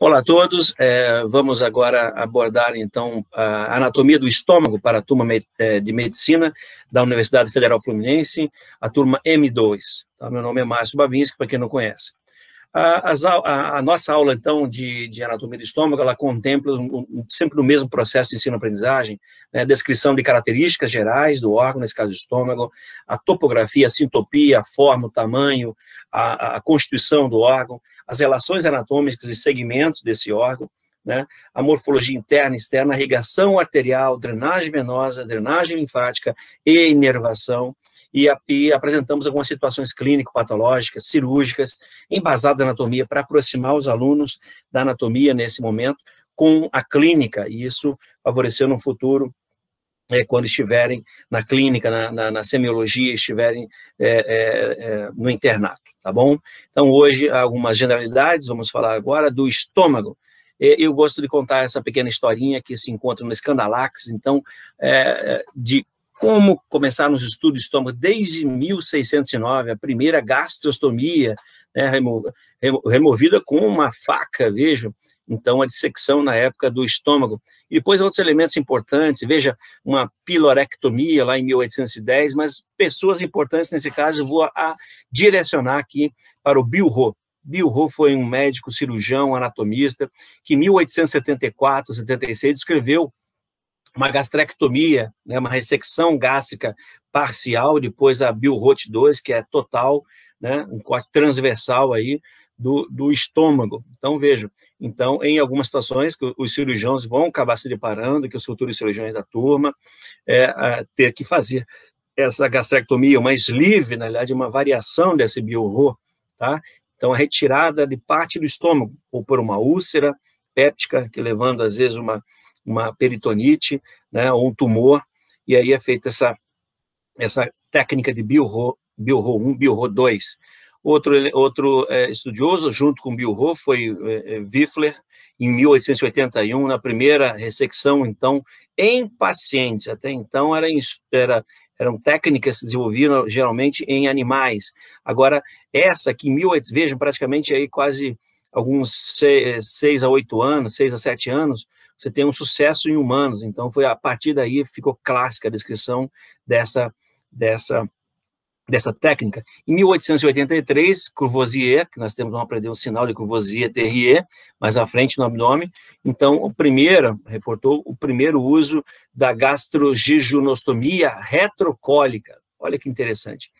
Olá a todos, é, vamos agora abordar então a anatomia do estômago para a turma é, de medicina da Universidade Federal Fluminense, a turma M2. Tá? Meu nome é Márcio Babinski, para quem não conhece. A, a, a, nossa aula, então, de, de, anatomia do estômago, ela contempla um, sempre no mesmo processo de ensino-aprendizagem, né, descrição de características gerais do órgão, nesse caso estômago, a topografia, a sintopia, a forma, o tamanho, a, a constituição do órgão, as relações anatômicas e segmentos desse órgão, né, a morfologia interna e externa, irrigação arterial, drenagem venosa, drenagem linfática e inervação, e, a, e apresentamos algumas situações clínico-patológicas, cirúrgicas, embasadas na anatomia, para aproximar os alunos da anatomia nesse momento com a clínica, e isso favoreceu no futuro é, quando estiverem na clínica, na, na, na semiologia, estiverem é, é, é no internato, tá bom? Então, hoje, algumas generalidades, vamos falar agora do estômago. É, eu gosto de contar essa pequena historinha que se encontra no Escandalax, então, é, de como começaram os estudos de estômago desde 1609, a primeira gastrostomia né, remo, remo, removida com uma faca, veja, então a dissecção na época do estômago. E depois outros elementos importantes, veja, uma pilorectomia lá em 1810, mas pessoas importantes nesse caso eu vou a, a direcionar aqui para o Bilro. Bilro foi um médico cirurgião, anatomista, que em 1874, 76 descreveu uma gastrectomia, né, uma ressecção gástrica parcial, depois a BioRot 2, que é total, né, um corte transversal aí do, do estômago. Então, vejo, então, em algumas situações que os cirurgiões vão acabar se deparando, que os futuros cirurgiões da turma é, ter que fazer essa gastrectomia, uma sleeve, na verdade, uma variação desse BioRot, tá? Então, a retirada de parte do estômago, ou por uma úlcera péptica, que levando, às vezes, uma uma peritonite, né, ou um tumor, e aí é feita essa, essa técnica de Bilro, Bilho 1, Bilro 2. Outro, outro é, estudioso, junto com Bilro, foi é, é, Wiffler, em 1881, na primeira ressecção, então, em pacientes. Até então era, era eram técnicas que se desenvolviam geralmente em animais. Agora, essa que em vejam, praticamente aí quase alguns seis, seis a oito anos, seis a sete anos, você tem um sucesso em humanos. Então, foi a partir daí ficou clássica a descrição dessa, dessa, dessa técnica. Em 1883, Courvoisier, que nós temos vamos aprender o sinal de Courvoisier-Terrier, mais à frente no abdômen, então, o primeiro, reportou o primeiro uso da gastrojejunostomia retrocólica. Olha que interessante.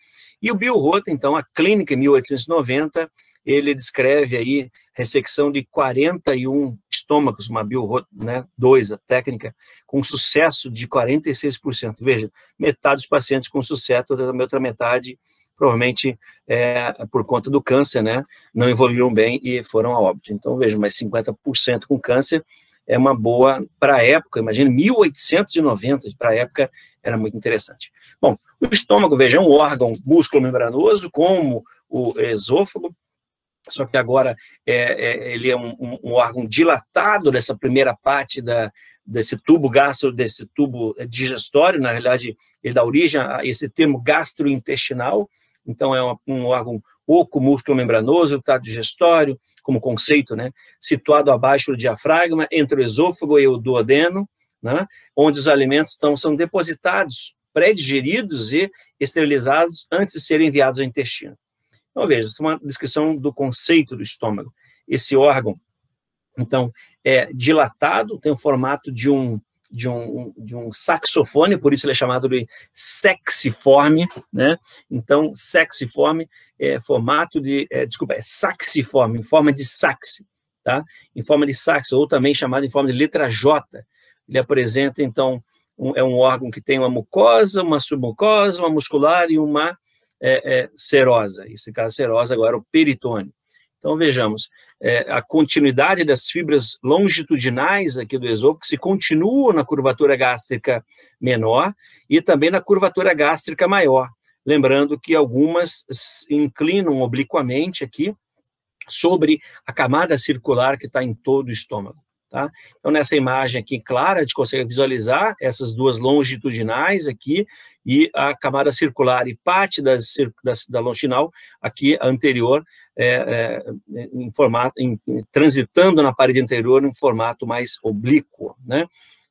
E o Bill então, a clínica em 1890, ele descreve aí ressecção de 41 estômagos, uma bio né, 2, a técnica, com sucesso de 46%. Veja, metade dos pacientes com sucesso, outra metade provavelmente é, por conta do câncer, né, não evoluíram bem e foram a óbito. Então, veja, mais 50% com câncer é uma boa para a época, imagina, 1890, para a época era muito interessante. Bom, o estômago, veja, é um órgão músculo membranoso, como o esôfago, só que agora é, é, ele é um, um, órgão dilatado dessa primeira parte da, desse tubo gastro, desse tubo é, digestório, na realidade ele dá origem a esse termo gastrointestinal, então é um, um órgão oco, músculo membranoso, tá digestório, como conceito, né, situado abaixo do diafragma, entre o esôfago e o duodeno, né, onde os alimentos estão, são depositados, pré-digeridos e esterilizados antes de serem enviados ao intestino. Então, veja, isso é uma descrição do conceito do estômago. Esse órgão, então, é dilatado, tem o formato de um, de um, de um saxofone, por isso ele é chamado de sexiforme, né? Então, sexiforme é formato de, é, desculpa, é saxiforme, em forma de sax, tá? Em forma de sax, ou também chamado em forma de letra J. Ele apresenta, então, um, é um órgão que tem uma mucosa, uma submucosa, uma muscular e uma é, é, serosa. Esse caso serosa agora é o peritônio. Então, vejamos, é, a continuidade das fibras longitudinais aqui do esôfago, que se continuam na curvatura gástrica menor e também na curvatura gástrica maior. Lembrando que algumas inclinam obliquamente aqui sobre a camada circular que está em todo o estômago. Tá? Então, nessa imagem aqui clara, a gente consegue visualizar essas duas longitudinais aqui e a camada circular e parte das, da, da longinal aqui anterior, é, é, em formato, em, transitando na parede anterior em formato mais oblíquo. Né?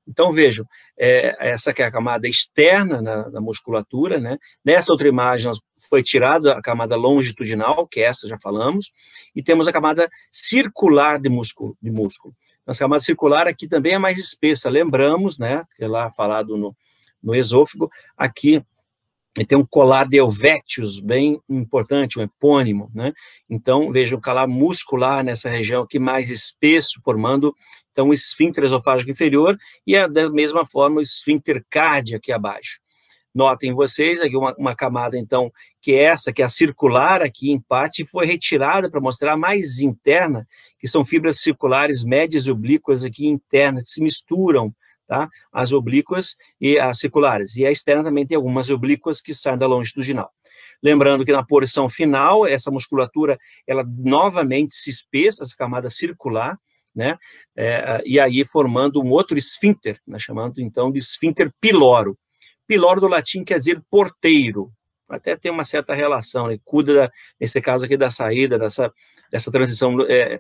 Então, vejam, é, essa que é a camada externa na, na, musculatura. Né? Nessa outra imagem foi tirada a camada longitudinal, que é essa já falamos, e temos a camada circular de músculo. De músculo. Nossa camada circular aqui também é mais espessa, lembramos, né, que é lá falado no, no esôfago, aqui tem um colar de Helvetius bem importante, um epônimo, né? Então, veja o calar muscular nessa região aqui mais espesso, formando então o esfíncter esofágico inferior e a, da mesma forma o esfíncter cárdia aqui abaixo. Notem vocês aqui uma, uma, camada, então, que é essa, que é a circular aqui em parte, foi retirada para mostrar a mais interna, que são fibras circulares médias e oblíquas aqui internas, que se misturam, tá? As oblíquas e as circulares. E a externa também tem algumas oblíquas que saem da longitudinal. Lembrando que na porção final, essa musculatura, ela novamente se espessa, essa camada circular, né? É, e aí formando um outro esfíncter, né? chamando então de esfíncter piloro. Pilor do latim quer dizer porteiro, até tem uma certa relação, ele né? cuida, da, nesse caso aqui, da saída, dessa, dessa transição é,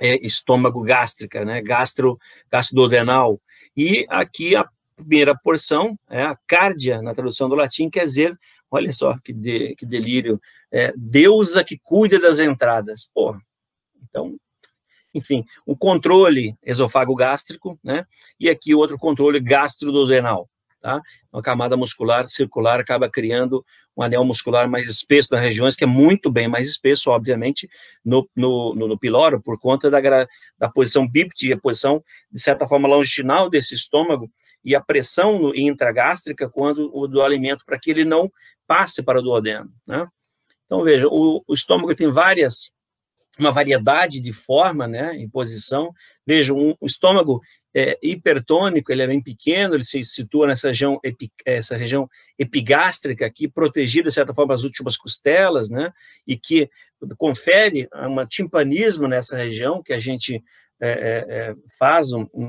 é, estômago-gástrica, né? Gastro, gastrodenal. E aqui a primeira porção, é a cárdia, na tradução do latim, quer dizer, olha só que, de, que delírio, é, deusa que cuida das entradas. Pô, então, enfim, o controle esofago-gástrico, né? E aqui outro controle gastrodenal. Tá? Então, a camada muscular circular acaba criando um anel muscular mais espesso nas regiões, que é muito bem mais espesso, obviamente, no, no, no, no piloro, por conta da, da posição bípede, a posição, de certa forma, longitudinal desse estômago, e a pressão no, intragástrica quando o do alimento, para que ele não passe para o duodeno. Né? Então, veja, o, o estômago tem várias uma variedade de forma, né, em posição. Veja, um, o estômago é, hipertônico, ele é bem pequeno, ele se situa nessa região, epi, essa região epigástrica aqui, protegida, de certa forma, as últimas costelas, né? E que confere um timpanismo nessa região, que a gente é, é, é, faz um, um,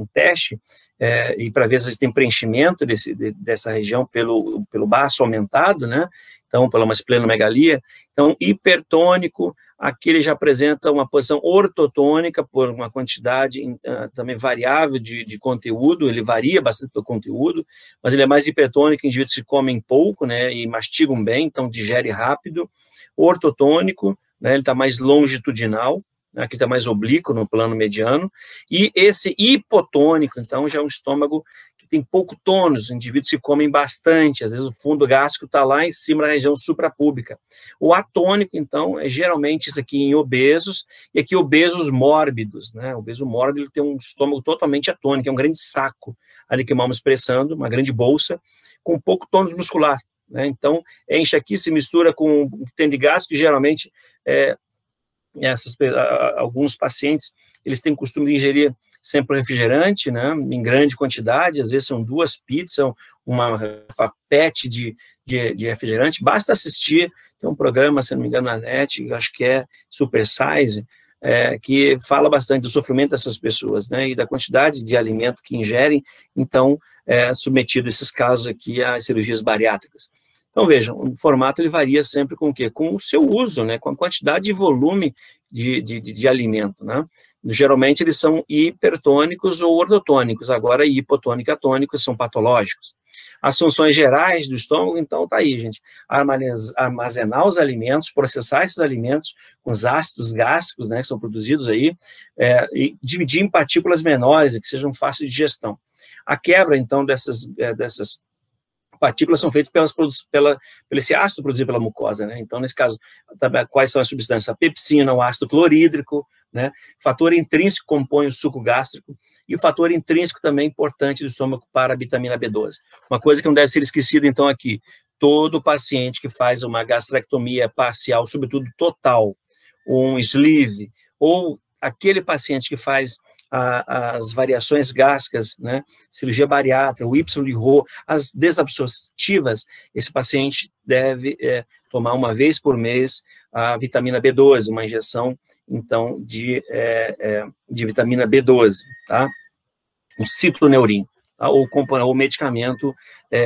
um teste é, e para ver se tem preenchimento desse, de, dessa região pelo, pelo baço aumentado, né? então pela uma esplenomegalia. Então, hipertônico, aqui ele já apresenta uma posição ortotônica por uma quantidade uh, também variável de, de, conteúdo, ele varia bastante do conteúdo, mas ele é mais hipertônico indivíduos que comem pouco, né, e mastigam bem, então digere rápido. Ortotônico, né, ele está mais longitudinal, né, aqui está mais oblíquo no plano mediano, e esse hipotônico, então, já é um estômago tem pouco tônus, indivíduos se comem bastante, às vezes o fundo gástrico está lá em cima da região suprapúbica. O atônico, então, é geralmente isso aqui em obesos, e aqui obesos mórbidos, né? O obeso mórbido ele tem um estômago totalmente atônico, é um grande saco, ali que vamos expressando, uma grande bolsa, com pouco tônus muscular. Né? Então, enche aqui, se mistura com o que tem de gás, que geralmente é, essas, alguns pacientes eles têm o costume de ingerir sempre o refrigerante, né, em grande quantidade, às vezes são duas pizzas, uma pet de, de, de, refrigerante, basta assistir, tem um programa, se não me engano, na net, acho que é Super Size, é, que fala bastante do sofrimento dessas pessoas, né, e da quantidade de alimento que ingerem, então, é, submetido esses casos aqui às cirurgias bariátricas. Então, vejam, o formato ele varia sempre com o quê? Com o seu uso, né, com a quantidade e volume de, de, de, de alimento, né. Geralmente eles são hipertônicos ou ordotônicos, agora hipotônico atônicos são patológicos. As funções gerais do estômago, então, tá aí, gente. Armazenar os alimentos, processar esses alimentos com os ácidos gástricos, né, que são produzidos aí, é, e dividir em partículas menores, que sejam fáceis de digestão. A quebra, então, dessas, é, dessas partículas são feitas pelas, pela, pelo esse ácido produzido pela mucosa, né? Então, nesse caso, tá, quais são as substâncias? A pepsina, o ácido clorídrico, né? O fator intrínseco compõe o suco gástrico e o fator intrínseco também é importante do estômago para a vitamina B12. Uma coisa que não deve ser esquecida, então, aqui: todo paciente que faz uma gastrectomia parcial, sobretudo total, um sleeve, ou aquele paciente que faz a, as variações gástricas, né? cirurgia bariátrica, o Y de Rho, as desabsortivas, esse paciente deve é, tomar uma vez por mês a vitamina B12, uma injeção, então, de, é, é, de vitamina B12, tá? Um ciclo neurim. Tá? ou, ou medicamento é,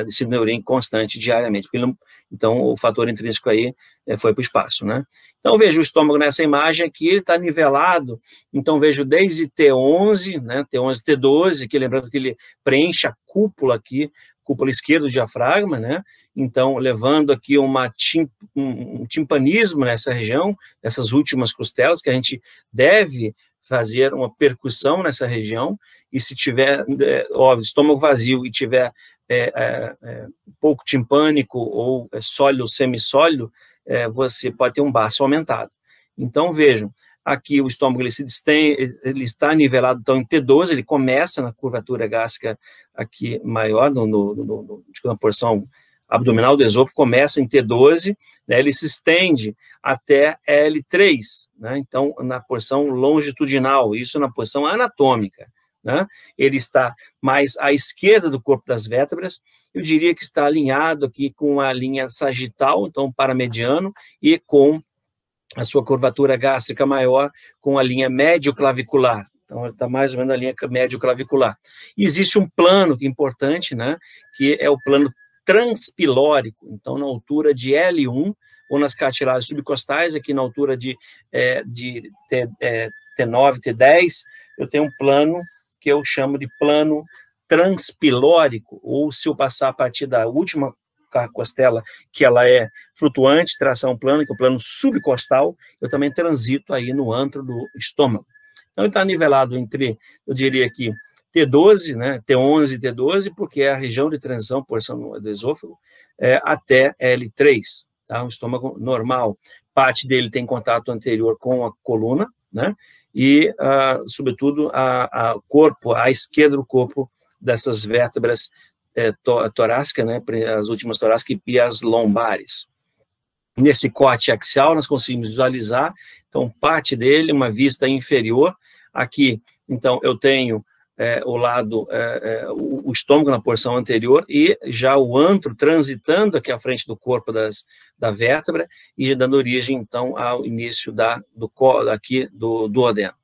é, de sildeneurim constante diariamente. Não, então, o fator intrínseco aí é, foi para o espaço, né? Então, veja o estômago nessa imagem aqui, ele está nivelado, então vejo desde T11, né, T11, T12, que lembrando que ele preenche a cúpula aqui, cúpula esquerda do diafragma, né? Então, levando aqui uma tim, um, um timpanismo nessa região, nessas últimas costelas, que a gente deve fazer uma percussão nessa região e se tiver, é, óbvio, estômago vazio e tiver é, é, é pouco timpânico ou é sólido, semissólido, é, você pode ter um baço aumentado. Então, vejam, aqui o estômago ele, se distém, ele está nivelado então, em T12, ele começa na curvatura gástrica aqui maior, no, no, no, no na porção abdominal do esôfago começa em T12, né, ele se estende até L3, né, então na porção longitudinal, isso na porção anatômica. Né, ele está mais à esquerda do corpo das vértebras, eu diria que está alinhado aqui com a linha sagital, então paramediano, e com a sua curvatura gástrica maior com a linha médio-clavicular. Então, ele está mais ou menos na linha médio-clavicular. Existe um plano que é importante, né, que é o plano transpilórico, então na altura de L1 ou nas cartilagens subcostais, aqui na altura de, é, de T, é, T9, T10, eu tenho um plano que eu chamo de plano transpilórico, ou se eu passar a partir da última costela, que ela é flutuante, tração plana, que é o plano subcostal, eu também transito aí no antro do estômago. Então, está nivelado entre, eu diria aqui T12, né, T11 e T12, porque é a região de transição porção do esôfago, é, até L3, tá? um estômago normal. Parte dele tem contato anterior com a coluna, né? E, ah, sobretudo, a, a, corpo, a esquerda do corpo dessas vértebras é, to, né? As últimas torácicas e as lombares. Nesse corte axial, nós conseguimos visualizar, então, parte dele, uma vista inferior. Aqui, então, eu tenho é, o lado, é, é, o, o, estômago na porção anterior e já o antro transitando aqui à frente do corpo das, da vértebra e dando origem, então, ao início da, do colo, aqui do duodeno.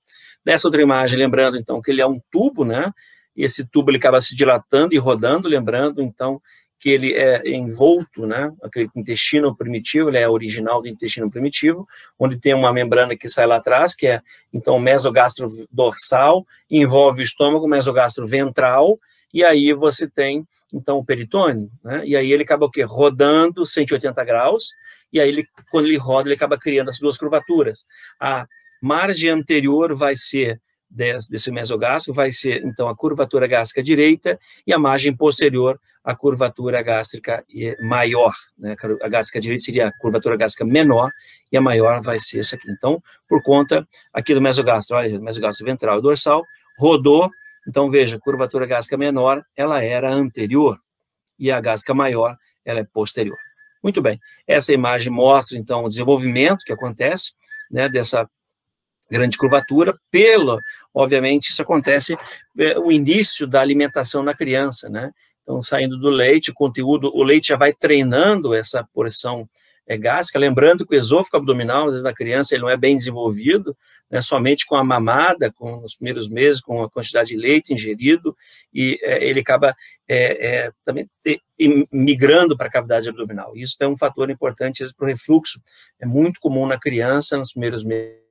Nessa outra imagem, lembrando, então, que ele é um tubo, né? E esse tubo ele acaba se dilatando e rodando, lembrando, então, que ele é envolto, né? Aquele intestino primitivo, ele é original do intestino primitivo, onde tem uma membrana que sai lá atrás, que é então o mesogastro dorsal, envolve o estômago, o mesogastro ventral, e aí você tem então o peritônio, né? E aí ele acaba o quê? Rodando 180 graus, e aí ele quando ele roda, ele acaba criando as duas curvaturas. A margem anterior vai ser desse mesogastro vai ser então a curvatura gástrica direita e a margem posterior a curvatura gástrica é maior, né? A gástrica direita seria a curvatura gástrica menor e a maior vai ser essa aqui. Então, por conta aqui do mesogastro, olha, mesogastro ventral e dorsal, rodou, então veja, curvatura gástrica menor, ela era anterior e a gástrica maior, ela é posterior. Muito bem. Essa imagem mostra então o desenvolvimento que acontece, né, dessa grande curvatura, pelo, obviamente, isso acontece é, o início da alimentação na criança, né? Então, saindo do leite, o conteúdo, o leite já vai treinando essa porção é, gástrica. Lembrando que o esôfago abdominal, às vezes na criança, ele não é bem desenvolvido, né, somente com a mamada, com os primeiros meses, com a quantidade de leite ingerido, e é, ele acaba é, é, também te, migrando para a cavidade abdominal. Isso é um fator importante para o refluxo. É muito comum na criança, nos primeiros meses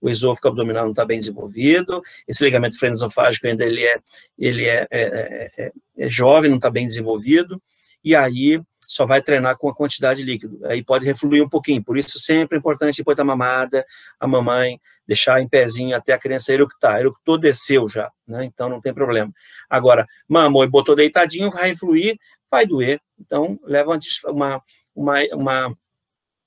o esôfago abdominal não está bem desenvolvido, esse ligamento frenoesofágico ainda ele é, ele é, é, é, é, é jovem, não está bem desenvolvido, e aí só vai treinar com a quantidade de líquido. Aí pode refluir um pouquinho. Por isso, sempre é importante, depois da mamada, a mamãe deixar em pezinho até a criança eructar. Eructou, desceu já, né? Então não tem problema. Agora, mamou e botou deitadinho, vai refluir, vai doer. Então, leva uma, uma, uma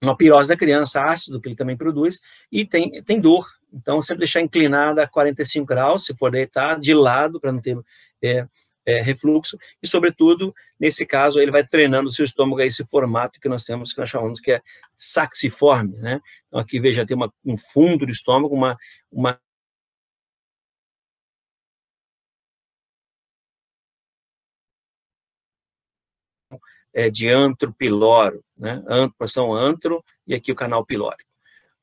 uma pirose da criança, ácido que ele também produz, e tem, tem dor. Então, sempre deixar inclinada a 45 graus, se for deitar, de lado, para não ter é, é, refluxo, e, sobretudo, nesse caso, ele vai treinando o seu estômago a esse formato que nós temos, que nós chamamos que é saxiforme, né? Então, aqui, veja, tem uma, um fundo do estômago, uma, uma é, de antro piloro, né? Antro, antro e aqui o canal pilórico.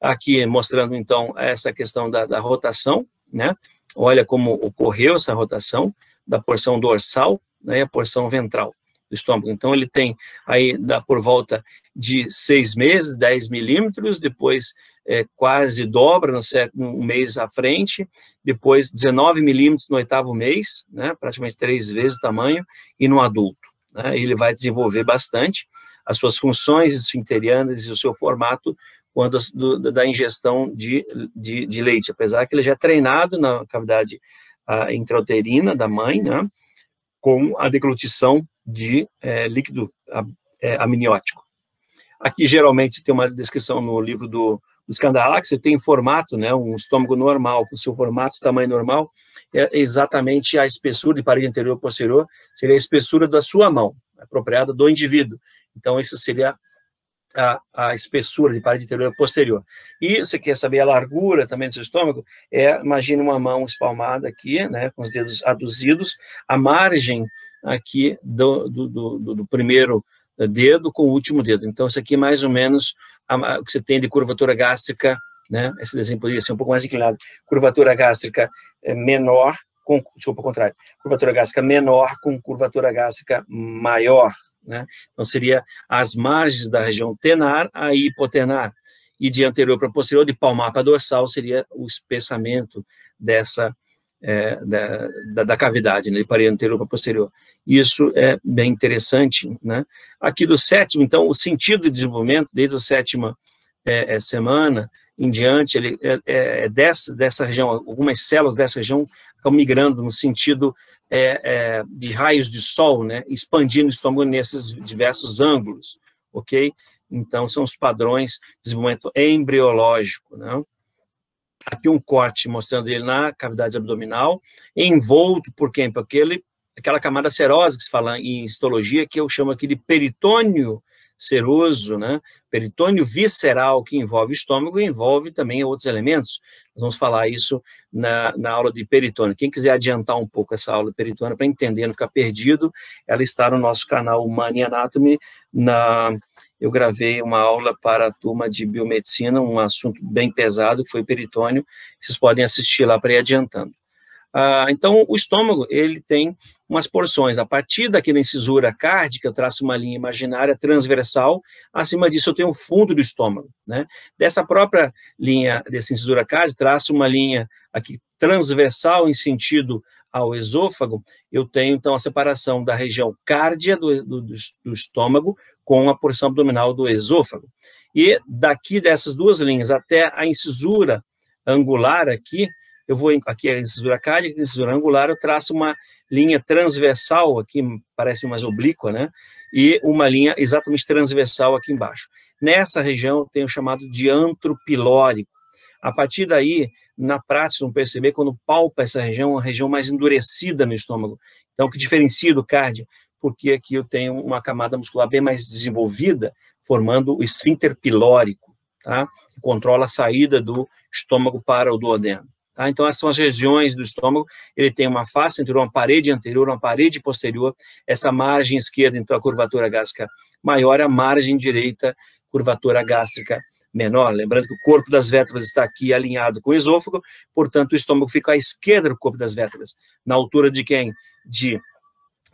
Aqui mostrando então essa questão da, da rotação, né? Olha como ocorreu essa rotação da porção dorsal né, e a porção ventral do estômago. Então, ele tem aí dá por volta de seis meses, 10 milímetros, depois é, quase dobra no um mês à frente, depois 19 milímetros no oitavo mês, né, praticamente três vezes o tamanho, e no adulto né, ele vai desenvolver bastante as suas funções esfinterianas e o seu formato quando a, do, da ingestão de, de, de, leite, apesar que ele já é treinado na cavidade intrauterina da mãe, né, com a deglutição de é, líquido a, é, amniótico. Aqui geralmente tem uma descrição no livro do dos que você tem formato, né, um estômago normal, o seu formato, tamanho normal, é exatamente a espessura de parede anterior posterior, seria a espessura da sua mão, apropriada do indivíduo. Então, isso seria a, a, espessura de parede anterior posterior. E você quer saber a largura também do seu estômago? É, imagine uma mão espalmada aqui, né, com os dedos aduzidos, a margem aqui do, do, do, do primeiro dedo com o último dedo. Então, isso aqui é mais ou menos o que você tem de curvatura gástrica, né? Esse desenho poderia ser um pouco mais inclinado. Curvatura gástrica eh, menor, com, desculpa, o contrário. Curvatura gástrica menor com curvatura gástrica maior, né? Então, seria as margens da região tenar a hipotenar. E de anterior para posterior, de palmar para dorsal, seria o espessamento dessa é, da, da, da, cavidade, né, de parede anterior para posterior. Isso é bem interessante. Né? Aqui do sétimo, então, o sentido de desenvolvimento, desde a sétima é, é, semana em diante, ele é, é, é dessa, dessa região, algumas células dessa região estão migrando no sentido é, de raios de sol, né, expandindo o estômago nesses diversos ângulos, ok? Então, são os padrões de desenvolvimento embriológico, né? Aqui um corte mostrando ele na cavidade abdominal, envolto por quem? Por aquele, aquela camada serosa que se fala em histologia, que eu chamo aqui de peritônio seroso, né? peritônio visceral que envolve o estômago e envolve também outros elementos. Nós vamos falar isso na, na aula de peritônio. Quem quiser adiantar um pouco essa aula de peritônio para entender, não ficar perdido, ela está no nosso canal Humane Anatomy na, eu gravei uma aula para a turma de biomedicina, um assunto bem pesado, que foi peritônio, vocês podem assistir lá para ir adiantando. Ah, então, o estômago, ele tem umas porções. A partir daquela incisura cárdica, eu traço uma linha imaginária transversal, acima disso eu tenho o fundo do estômago, né? Dessa própria linha, dessa incisura cárdica, traço uma linha aqui transversal em sentido ao esôfago, eu tenho então a separação da região cárdia do, do, do estômago com a porção abdominal do esôfago. E daqui dessas duas linhas até a incisura angular aqui, eu vou aqui é a incisura cárdica, a incisura angular, eu traço uma linha transversal aqui, parece mais oblíqua, né? E uma linha exatamente transversal aqui embaixo. Nessa região eu tenho chamado de antro pilórico. A partir daí, na prática, vão perceber quando palpa essa região, uma região mais endurecida no estômago. Então, o que diferencia do cardio? Porque aqui eu tenho uma camada muscular bem mais desenvolvida, formando o esfíncter pilórico, tá? que controla a saída do estômago para o duodeno. Tá? Então, essas são as regiões do estômago. Ele tem uma face anterior, uma parede anterior, uma parede posterior. Essa margem esquerda, então, a curvatura gástrica maior, a margem direita, curvatura gástrica menor menor. Lembrando que o corpo das vértebras está aqui alinhado com o esôfago, portanto, o estômago fica à esquerda do corpo das vértebras. Na altura de quem? De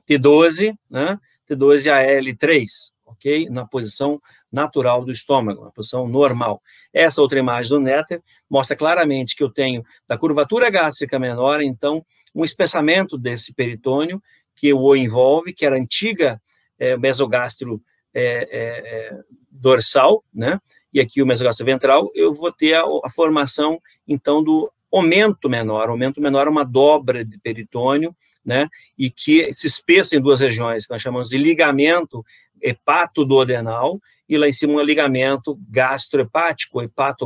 T12, né? T12 a L3, ok? Na posição natural do estômago, na posição normal. Essa outra imagem do Néter mostra claramente que eu tenho da curvatura gástrica menor, então, um espessamento desse peritônio que o envolve, que era antiga é, é, é, dorsal, né? e aqui o mesogastro ventral, eu vou ter a, a formação, então, do aumento menor. O aumento menor é uma dobra de peritônio, né? E que se espessa em duas regiões, que nós chamamos de ligamento hepato hepatoduodenal e lá em cima um ligamento gastrohepático,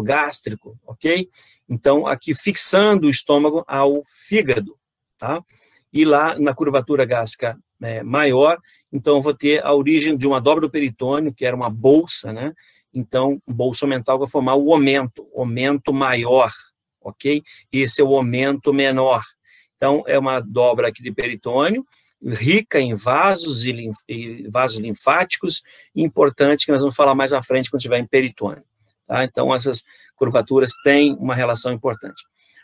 gástrico ok? Então, aqui fixando o estômago ao fígado, tá? E lá na curvatura gástrica é, maior, então vou ter a origem de uma dobra do peritônio, que era uma bolsa, né? Então, bolso mental vai formar o aumento, aumento maior, ok? Esse é o aumento menor. Então, é uma dobra aqui de peritônio, rica em vasos e, linf... e vasos linfáticos, importante que nós vamos falar mais à frente quando tiver em peritônio. Tá? Então, essas curvaturas têm uma relação importante.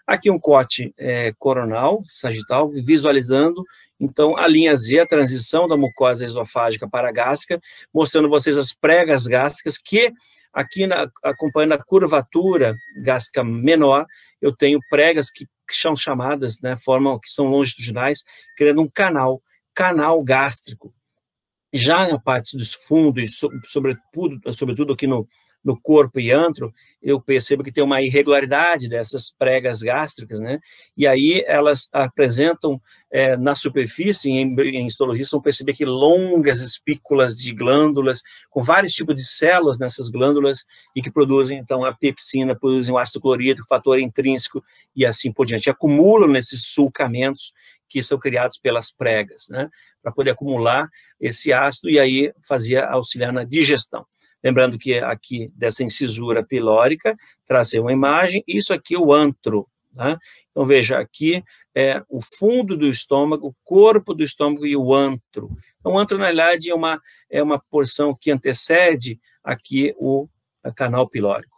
Aqui um corte é, coronal, sagital, visualizando, então, a linha Z, a transição da mucosa esofágica para gástrica, mostrando vocês as pregas gástricas que, aqui na, acompanhando a curvatura gástrica menor, eu tenho pregas que, que são chamadas, né, formam, que são longitudinais, criando um canal, canal gástrico. Já na parte dos fundos, sobretudo, sobretudo aqui no, no corpo e antro, eu percebo que tem uma irregularidade dessas pregas gástricas, né? E aí elas apresentam é, na superfície, em, em histologia, são perceber que longas espículas de glândulas, com vários tipos de células nessas glândulas, e que produzem, então, a pepsina, produzem o ácido clorídrico, fator intrínseco, e assim por diante. Acumulam nesses sulcamentos que são criados pelas pregas, né? Para poder acumular esse ácido e aí fazer auxiliar na digestão. Lembrando que aqui dessa incisura pilórica, tracei uma imagem, isso aqui é o antro. Né? Então, veja, aqui é o fundo do estômago, o corpo do estômago e o antro. Então, o antro, na verdade, é uma, é uma porção que antecede aqui o canal pilórico.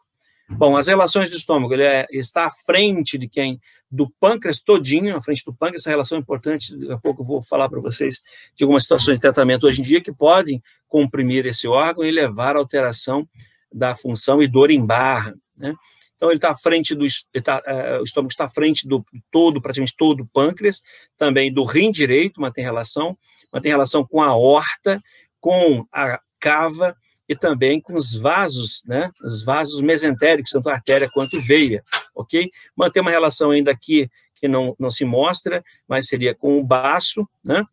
Bom, as relações do estômago, ele é, está à frente de quem? Do pâncreas todinho, à frente do pâncreas, essa relação é importante, daqui a pouco eu vou falar para vocês de algumas situações de tratamento hoje em dia que podem comprimir esse órgão e levar à alteração da função e dor em barra, né? Então, ele está à frente do uh, o estômago está à frente do todo, praticamente todo o pâncreas, também do rim direito, mantém relação, mantém relação com a horta, com a cava, e também com os vasos, né, os vasos mesentéricos, tanto artéria quanto veia, ok? Manter uma relação ainda aqui que não, não se mostra, mas seria com o baço, né?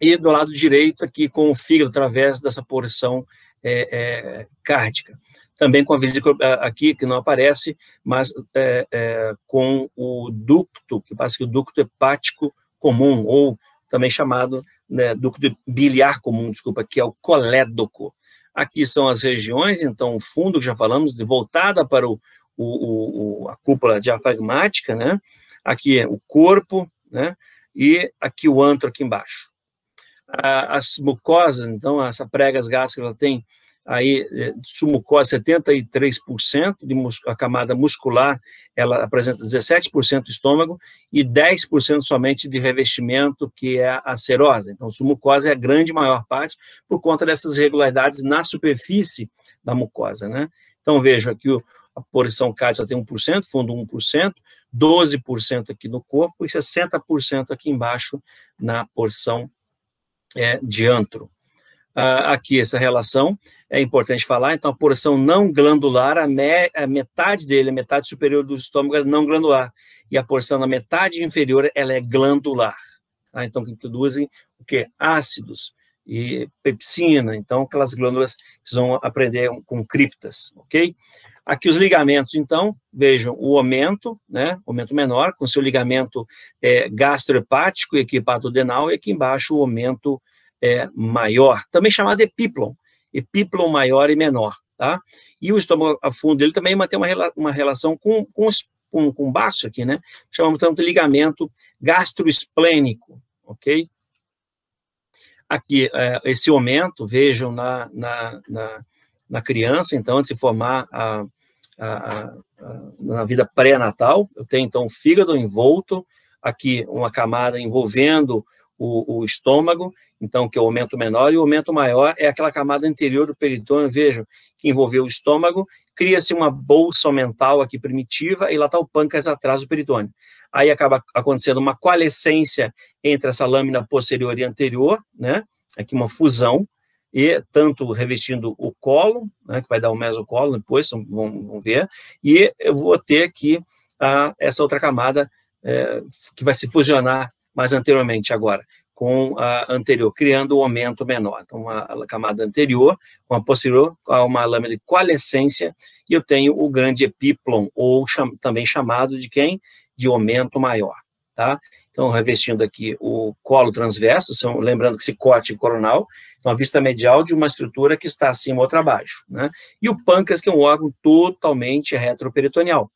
E do lado direito aqui com o fígado através dessa porção é, é, cárdica. Também com a vesícula aqui, que não aparece, mas é, é com o ducto, que passa que o ducto hepático comum, ou também chamado né, ducto biliar comum, desculpa, que é o colédoco. Aqui são as regiões, então, o fundo, que já falamos, voltada para o, o, o, a cúpula diafragmática, né? Aqui é o corpo, né? E aqui o antro, aqui embaixo. As mucosas, então, essa pregas gástricas, ela tem aí é, de 73% de a camada muscular, ela apresenta 17% do estômago e 10% somente de revestimento, que é a serosa. Então, sumucose é a grande maior parte por conta dessas irregularidades na superfície da mucosa, né? Então, vejo aqui o, a porção CAD só tem 1%, fundo 1%, 12% aqui no corpo e 60% aqui embaixo na porção é, de antro uh, aqui essa relação, é importante falar. Então, a porção não glandular, a, me, a metade dele, a metade superior do estômago é não glandular. E a porção na metade inferior, ela é glandular. Tá? Então, que produzem o quê? Ácidos e pepsina. Então, aquelas glândulas que vocês vão aprender com criptas, ok? Aqui os ligamentos, então, vejam, o aumento, né, aumento menor, com seu ligamento é, gastrohepático e aqui hepatodenal, e aqui embaixo o aumento é maior, também chamado epiplom, epiplom maior e menor, tá? E o estômago a fundo, ele também mantém uma, uma relação com, com, com, com baço aqui, né? Chamamos tanto de ligamento gastroesplênico, ok? Aqui, é, esse aumento, vejam, na, na, na, na, criança, então, antes de formar a, a, a na vida pré-natal, eu tenho, então, o fígado envolto, aqui uma camada envolvendo o, o, estômago, então, que é o aumento menor, e o aumento maior é aquela camada anterior do peritônio, vejam, que envolveu o estômago, cria-se uma bolsa mental aqui primitiva, e lá está o pâncreas atrás do peritônio. Aí acaba acontecendo uma coalescência entre essa lâmina posterior e anterior, né? Aqui uma fusão, e tanto revestindo o colo, né, que vai dar o mesocolo depois, vão, vão ver, e eu vou ter aqui a, ah, essa outra camada é, que vai se fusionar mas anteriormente agora com a anterior, criando um aumento menor. Então, uma camada anterior, com a posterior, uma lâmina de coalescência, e eu tenho o grande epiplon, ou cham, também chamado de quem? De aumento maior, tá? Então, revestindo aqui o colo transverso, são, lembrando que se corte coronal, então é a vista medial de uma estrutura que está acima ou para baixo, né? E o pâncreas, que é um órgão totalmente retroperitoneal,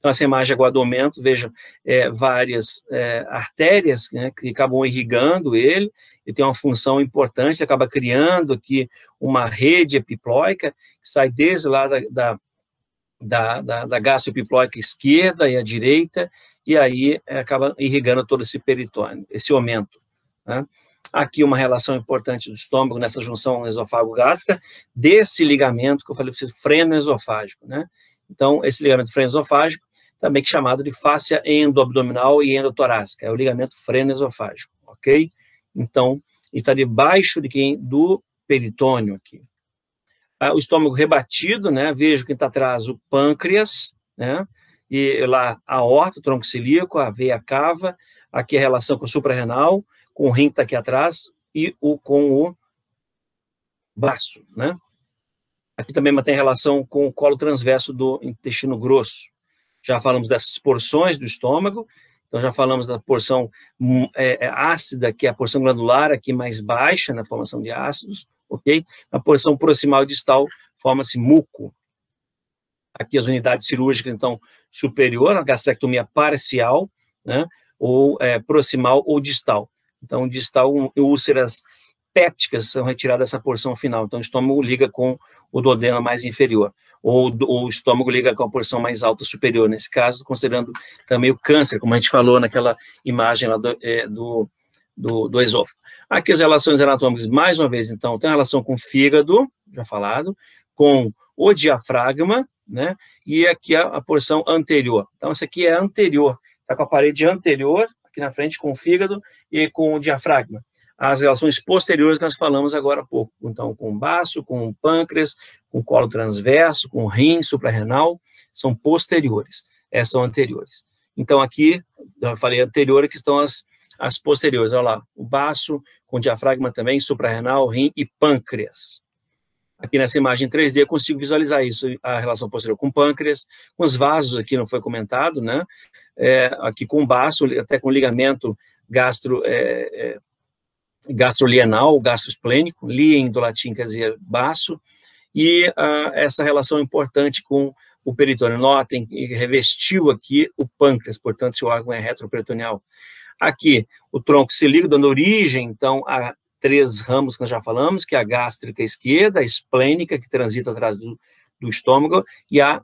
então, essa imagem é o aumento, veja, é, várias é, artérias né, que acabam irrigando ele, ele tem uma função importante, acaba criando aqui uma rede epiploica, que sai desde lá da, da da, da, da gastroepiploica esquerda e à direita, e aí é, acaba irrigando todo esse peritônio, esse aumento. Né? Aqui uma relação importante do estômago nessa junção esofágo-gástrica, desse ligamento que eu falei para vocês, freno esofágico. Né? Então, esse ligamento freno esofágico também é chamado de fáscia endoabdominal e endotorácica, é o ligamento frenoesofágico, ok? Então, está debaixo de quem? Do peritônio aqui. Ah, o estômago rebatido, né? Vejo quem está atrás o pâncreas, né? E lá a aorta, o tronco celíaco, a veia cava, aqui a relação com o suprarrenal, com o rim que está aqui atrás e o com o baço, né? Aqui também mantém relação com o colo transverso do intestino grosso. Já falamos dessas porções do estômago, então já falamos da porção hum, é, é, ácida, que é a porção glandular aqui mais baixa na formação de ácidos, ok? Na porção proximal e distal forma-se muco. Aqui as unidades cirúrgicas, então, superior, a gastrectomia parcial, né? Ou é, proximal ou distal. Então, distal, úlceras pépticas são retiradas essa porção final. Então, o estômago liga com o duodeno mais inferior, ou o estômago liga com a porção mais alta superior, nesse caso, considerando também o câncer, como a gente falou naquela imagem lá do, é, do, do, do, esôfago. Aqui as relações anatômicas, mais uma vez, então, tem relação com o fígado, já falado, com o diafragma, né, e aqui a, a porção anterior. Então, essa aqui é anterior, está com a parede anterior, aqui na frente, com o fígado e com o diafragma as relações posteriores que nós falamos agora há pouco. Então, com o baço, com o pâncreas, com o colo transverso, com o rim suprarrenal, são posteriores, essas é, são anteriores. Então, aqui, eu falei anterior, que estão as, as posteriores. Olha lá, o baço, com o diafragma também, suprarrenal, rim e pâncreas. Aqui nessa imagem 3D eu consigo visualizar isso, a relação posterior com o pâncreas, com os vasos aqui, não foi comentado, né? É, aqui com o baço, até com o ligamento gastro é, é, gastrolienal, gastroesplênico, lien do latim quer dizer baço, e uh, essa relação importante com o peritônio. Notem que revestiu aqui o pâncreas, portanto, se o órgão é retroperitoneal. Aqui, o tronco celíaco, dando origem, então, a três ramos que nós já falamos, que é a gástrica esquerda, a esplênica, que transita atrás do, do estômago, e a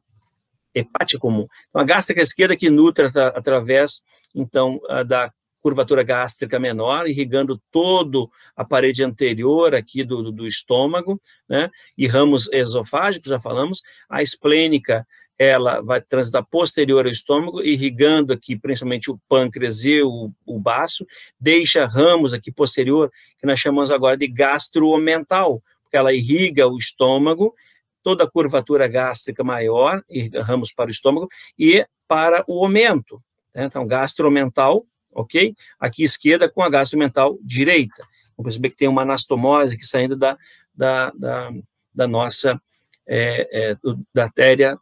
hepática comum. Então, a gástrica esquerda que nutre através, então, ah, da curvatura gástrica menor, irrigando todo a parede anterior aqui do, do estômago, né? E ramos esofágicos, já falamos. A esplênica, ela vai transitar posterior ao estômago, irrigando aqui principalmente o pâncreas e o, o baço. Deixa ramos aqui posterior, que nós chamamos agora de gastroomental porque ela irriga o estômago, toda a curvatura gástrica maior, ramos para o estômago, e para o aumento. Né? Então, gastromental ok? Aqui esquerda com a gastrointestinal direita. Vamos perceber que tem uma anastomose que saindo da, da, da, da nossa é, é, da artéria,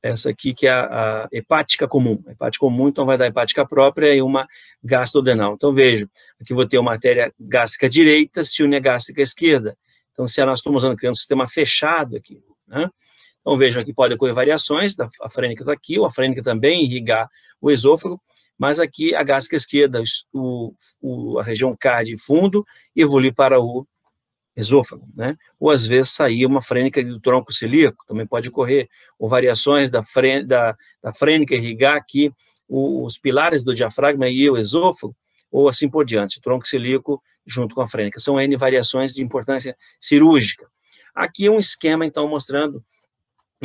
essa aqui que é a, a hepática comum. Hepática comum, então vai dar hepática própria e uma gastrodenal. Então vejo, aqui vou ter uma artéria gástrica direita se une à gástrica esquerda. Então, se anastomosando criando um sistema fechado aqui, né? Então vejam que pode ocorrer variações, da, a frênica está aqui, ou a frênica também irrigar o esôfago, mas aqui a gasca esquerda, o, o, a região cardi fundo, evolui para o esôfago, né? Ou às vezes sair uma frênica do tronco celíaco, também pode ocorrer, ou variações da, frênica, da, da frênica irrigar aqui o, os pilares do diafragma e o esôfago, ou assim por diante, tronco celíaco junto com a frênica. São N variações de importância cirúrgica. Aqui um esquema, então, mostrando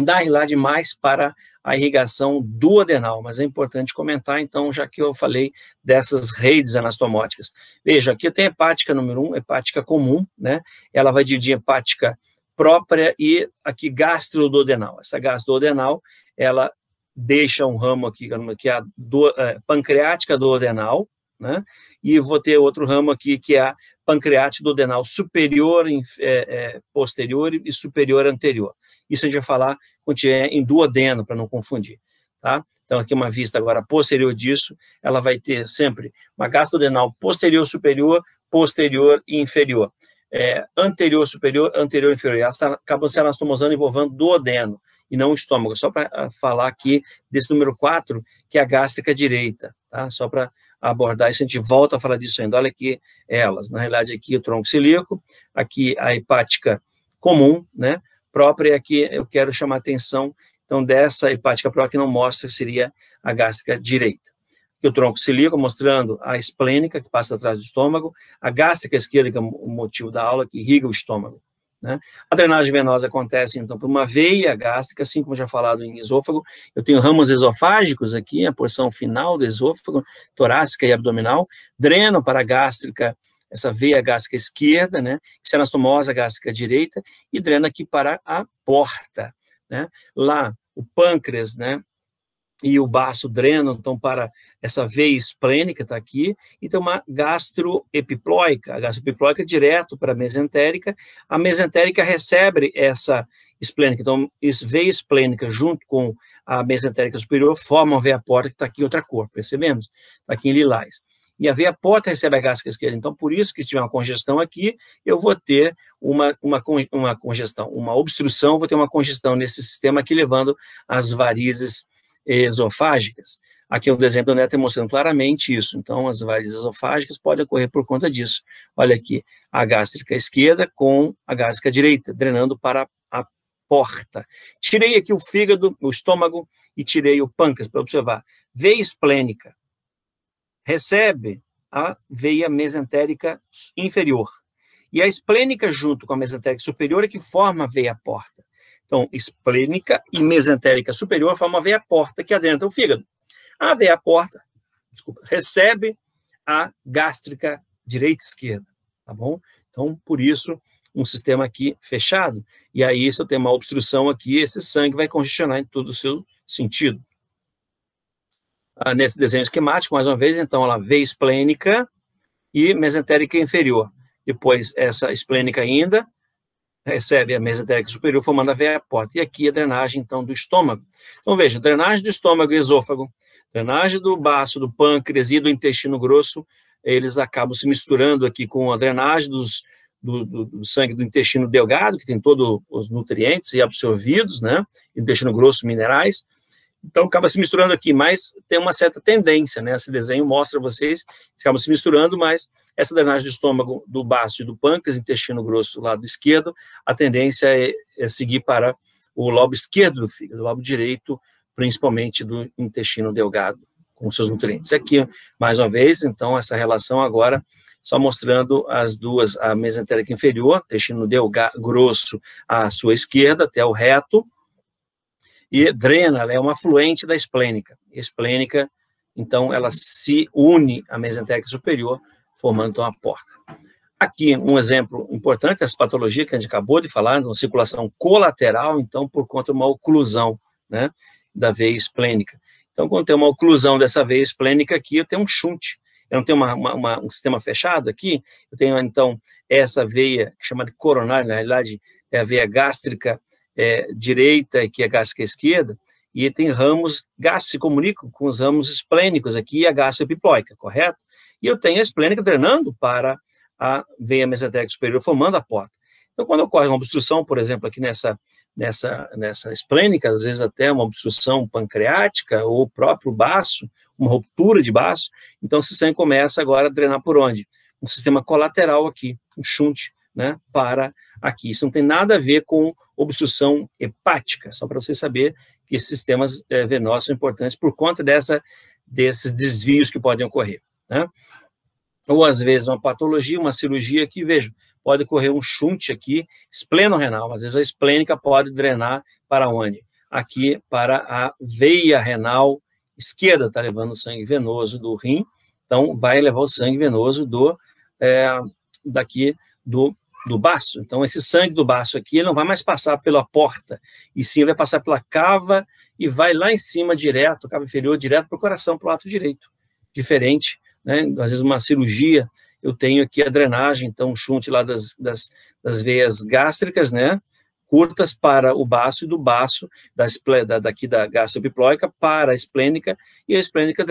dar lá demais para a irrigação do adenal, mas é importante comentar, então, já que eu falei dessas redes anastomóticas. Veja, aqui tem hepática número 1, um, hepática comum, né? Ela vai dividir hepática própria e aqui gastrododenal. Essa gastrododenal, ela deixa um ramo aqui, que é a do, é, pancreática duodenal, né? E vou ter outro ramo aqui, que é a pancreatite do superior, é, é, posterior e superior anterior. Isso a gente vai falar quando tiver em duodeno, para não confundir. Tá? Então, aqui uma vista agora posterior disso, ela vai ter sempre uma gastrodenal posterior superior, posterior e inferior. É, anterior superior, anterior inferior. Elas tá, acabam se anastomosando envolvendo duodeno e não o estômago. Só para ah, falar aqui desse número 4, que é a gástrica direita, tá? Só para abordar isso, a gente volta a falar disso ainda. Olha aqui elas, na realidade aqui o tronco silíaco, aqui a hepática comum, né, própria, e aqui eu quero chamar atenção, então, dessa hepática própria que não mostra, seria a gástrica direita. Aqui o tronco silíaco mostrando a esplênica, que passa atrás do estômago, a gástrica esquerda, que é o motivo da aula, que irriga o estômago. Né? A drenagem venosa acontece, então, por uma veia gástrica, assim como já falado em esôfago. Eu tenho ramos esofágicos aqui, a porção final do esôfago, torácica e abdominal. Dreno para a gástrica, essa veia gástrica esquerda, né? Stenastomose gástrica direita e drena aqui para a porta, né? Lá, o pâncreas, né? e o baço dreno então, para essa veia esplênica, está aqui, e tem uma gastroepiploica, a gastroepiploica é direto para a mesentérica, a mesentérica recebe essa esplênica, então veia esplênica junto com a mesentérica superior formam a veia porta, que está aqui em outra cor, percebemos? Está aqui em lilás. E a veia porta recebe a gástrica esquerda, então por isso que se tiver uma congestão aqui, eu vou ter uma, uma, uma congestão, uma obstrução, vou ter uma congestão nesse sistema aqui, levando as varizes esofágicas. Aqui é um desenho do neto mostrando claramente isso. Então, as varizes esofágicas podem ocorrer por conta disso. Olha aqui, a gástrica esquerda com a gástrica direita, drenando para a porta. Tirei aqui o fígado, o estômago e tirei o pâncreas para observar. Veia esplênica recebe a veia mesentérica inferior. E a esplênica, junto com a mesentérica superior, é que forma a veia porta. Então, esplênica e mesentérica superior formam a veia porta que adentra o fígado. A veia porta, desculpa, recebe a gástrica direita e esquerda, tá bom? Então, por isso, um sistema aqui fechado. E aí, se eu tenho uma obstrução aqui, esse sangue vai congestionar em todo o seu sentido. Ah, nesse desenho esquemático, mais uma vez, então, ela veia esplênica e mesentérica inferior. Depois, essa esplênica ainda, recebe a mesa etérica superior, formando a veia porta. E aqui a drenagem, então, do estômago. Então, veja, drenagem do estômago e esôfago, drenagem do baço, do pâncreas e do intestino grosso, eles acabam se misturando aqui com a drenagem dos, do, do, do, sangue do intestino delgado, que tem todos os nutrientes e absorvidos, né? Intestino grosso, minerais. Então acaba se misturando aqui, mas tem uma certa tendência, né? Esse desenho mostra a vocês, acabam se misturando, mas essa drenagem do estômago, do baço e do pâncreas, intestino grosso do lado esquerdo, a tendência é, é seguir para o lobo esquerdo do fígado, o lobo direito, principalmente do intestino delgado, com seus nutrientes. Aqui, mais uma vez, então, essa relação agora, só mostrando as duas, a mesentérica inferior, intestino delgado, grosso à sua esquerda, até o reto, e drena, é uma afluente da esplênica. Esplênica, então, ela se une à mesentérica superior, formando então a porta. Aqui, um exemplo importante, essa patologia que a gente acabou de falar, uma então, circulação colateral, então, por conta de uma oclusão, né, da veia esplênica. Então, quando tem uma oclusão dessa veia esplênica aqui, eu tenho um chunte, eu não tenho uma, uma, uma, um sistema fechado aqui, eu tenho, então, essa veia, chamada coronária, na realidade, é a veia gástrica é, direita, que é gástrica é esquerda, e tem ramos, gás se comunicam com os ramos esplênicos aqui e a gástrica epiploica, correto? E eu tenho a esplênica drenando para a veia mesentérica superior, formando a porta. Então, quando ocorre uma obstrução, por exemplo, aqui nessa, nessa, nessa esplênica, às vezes até uma obstrução pancreática ou próprio baço, uma ruptura de baço, então o sistema começa agora a drenar por onde? Um sistema colateral aqui, um shunt, né, para aqui. Isso não tem nada a ver com obstrução hepática, só para você saber que esses sistemas é, venosos são importantes por conta dessa, desses desvios que podem ocorrer. Né? Ou, às vezes, uma patologia, uma cirurgia que, veja, pode ocorrer um chunte aqui, espleno renal, às vezes a esplênica pode drenar para onde? Aqui, para a veia renal esquerda, está levando sangue venoso do rim, então vai levar o sangue venoso do é, daqui do do baço. Então, esse sangue do baço aqui ele não vai mais passar pela porta, e sim vai passar pela cava e vai lá em cima direto, cava inferior, direto para o coração, para o lado direito. Diferente, né? Às vezes, uma cirurgia, eu tenho aqui a drenagem, então, um chunte lá das, das, das veias gástricas, né? curtas para o baço e do baço da, da daqui da gastropiploica para a esplênica e a esplênica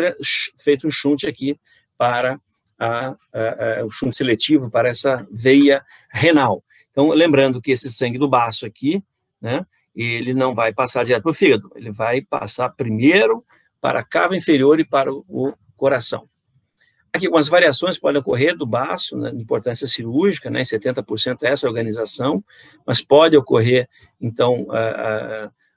feito um chute aqui para a, a, a, o chumbo seletivo para essa veia renal. Então, lembrando que esse sangue do baço aqui, né, ele não vai passar direto para o fígado, ele vai passar primeiro para a cava inferior e para o, o coração. Aqui, algumas variações podem ocorrer do baço, né, de importância cirúrgica, né, 70% é essa organização, mas pode ocorrer, então, a,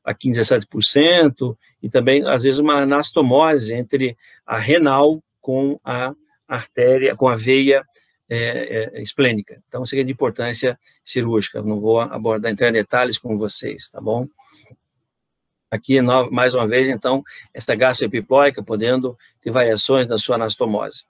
a, a 15%, 17%, e também, às vezes, uma anastomose entre a renal com a artéria, com a veia é, é, esplênica. Então, seria é de importância cirúrgica. Não vou abordar, entrar em detalhes com vocês, tá bom? Aqui, mais uma vez, então, essa gastroepiploica podendo ter variações na sua anastomose.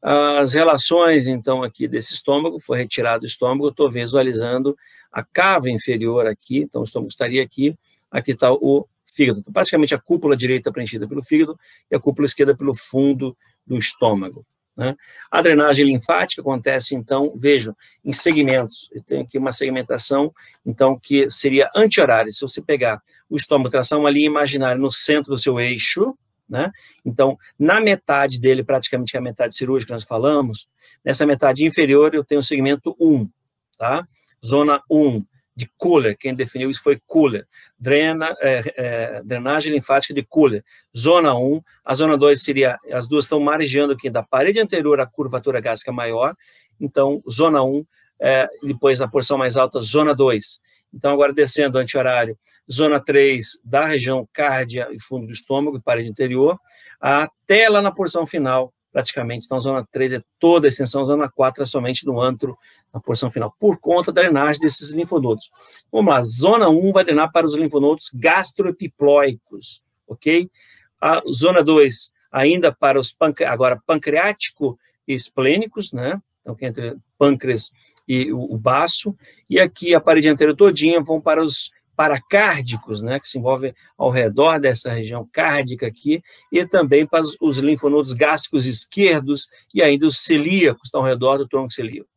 As relações, então, aqui desse estômago, foi retirado o estômago, estou visualizando a cava inferior aqui, então o estômago estaria aqui, aqui está o fígado. praticamente então, a cúpula direita preenchida pelo fígado e a cúpula esquerda pelo fundo do estômago. Né? A drenagem linfática acontece, então, vejam, em segmentos. Eu tenho aqui uma segmentação, então, que seria anti-horária. Se você pegar o estômago, tração uma linha imaginária no centro do seu eixo, né? Então, na metade dele, praticamente que é a metade cirúrgica que nós falamos, nessa metade inferior eu tenho o segmento 1, tá? Zona 1, de Kohler, quem definiu isso foi Kohler, Drena, é, é, drenagem linfática de Kohler, zona 1, a zona 2 seria, as duas estão marejando aqui, da parede anterior a curvatura gástrica maior, então, zona 1, é, depois na porção mais alta, zona 2. Então, agora descendo anti-horário, zona 3 da região cárdia e fundo do estômago e parede interior, até lá na porção final, praticamente. Então, a zona 3 é toda a extensão, a zona 4 é somente no antro, na porção final, por conta da drenagem desses linfonodos. Vamos lá, zona 1 vai drenar para os linfonodos gastroepiploicos, ok? A zona 2 ainda para os pancre... agora pancreático e esplênicos, né? Então, que é entre pâncreas e o, o baço. E aqui a parede anterior todinha vão para os paracárdicos, né, que se envolvem ao redor dessa região cárdica aqui, e também para os linfonodos gástricos esquerdos e ainda os celíacos, que tá estão ao redor do tronco celíaco.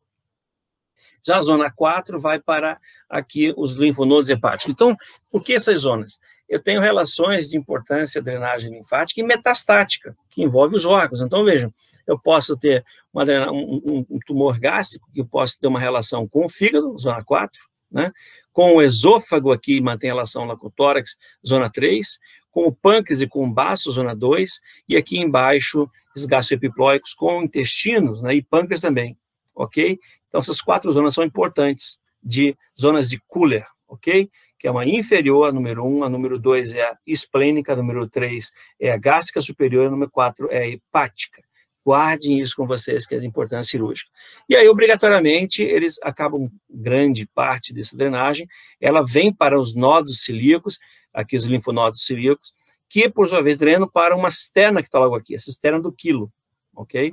Já a zona 4 vai para aqui os linfonodos hepáticos. Então, por que essas zonas? Eu tenho relações de importância drenagem linfática e metastática, que envolve os órgãos. Então, vejam, eu posso ter uma, um, um tumor gástrico, que eu posso ter uma relação com o fígado, zona 4, né? Com o esôfago aqui, mantém relação lá com o tórax, zona 3, com o pâncreas e com o baço, zona 2, e aqui embaixo, esgaços epiplóicos com intestinos, né? E pâncreas também, ok? Então, essas quatro zonas são importantes, de zonas de cooler ok? que é uma inferior, a número 1, um, a número 2 é a esplênica, a número 3 é a gástrica superior, a número 4 é a hepática guardem isso com vocês, que é de importância cirúrgica. E aí, obrigatoriamente, eles acabam, grande parte dessa drenagem, ela vem para os nodos celíacos, aqui os linfonodos celíacos, que, por sua vez, drenam para uma cisterna que está logo aqui, a cisterna do quilo, ok?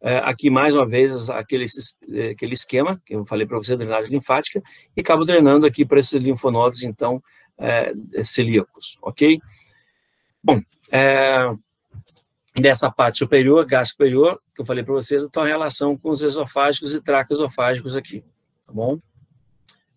É, aqui, mais uma vez, aquele, aquele esquema que eu falei para você, drenagem linfática, e acabo drenando aqui para esses linfonodos, então, é, é celíacos, ok? Bom, é, dessa parte superior, gasto superior, que eu falei para vocês, então a relação com os esofágicos e esofágicos aqui, tá bom?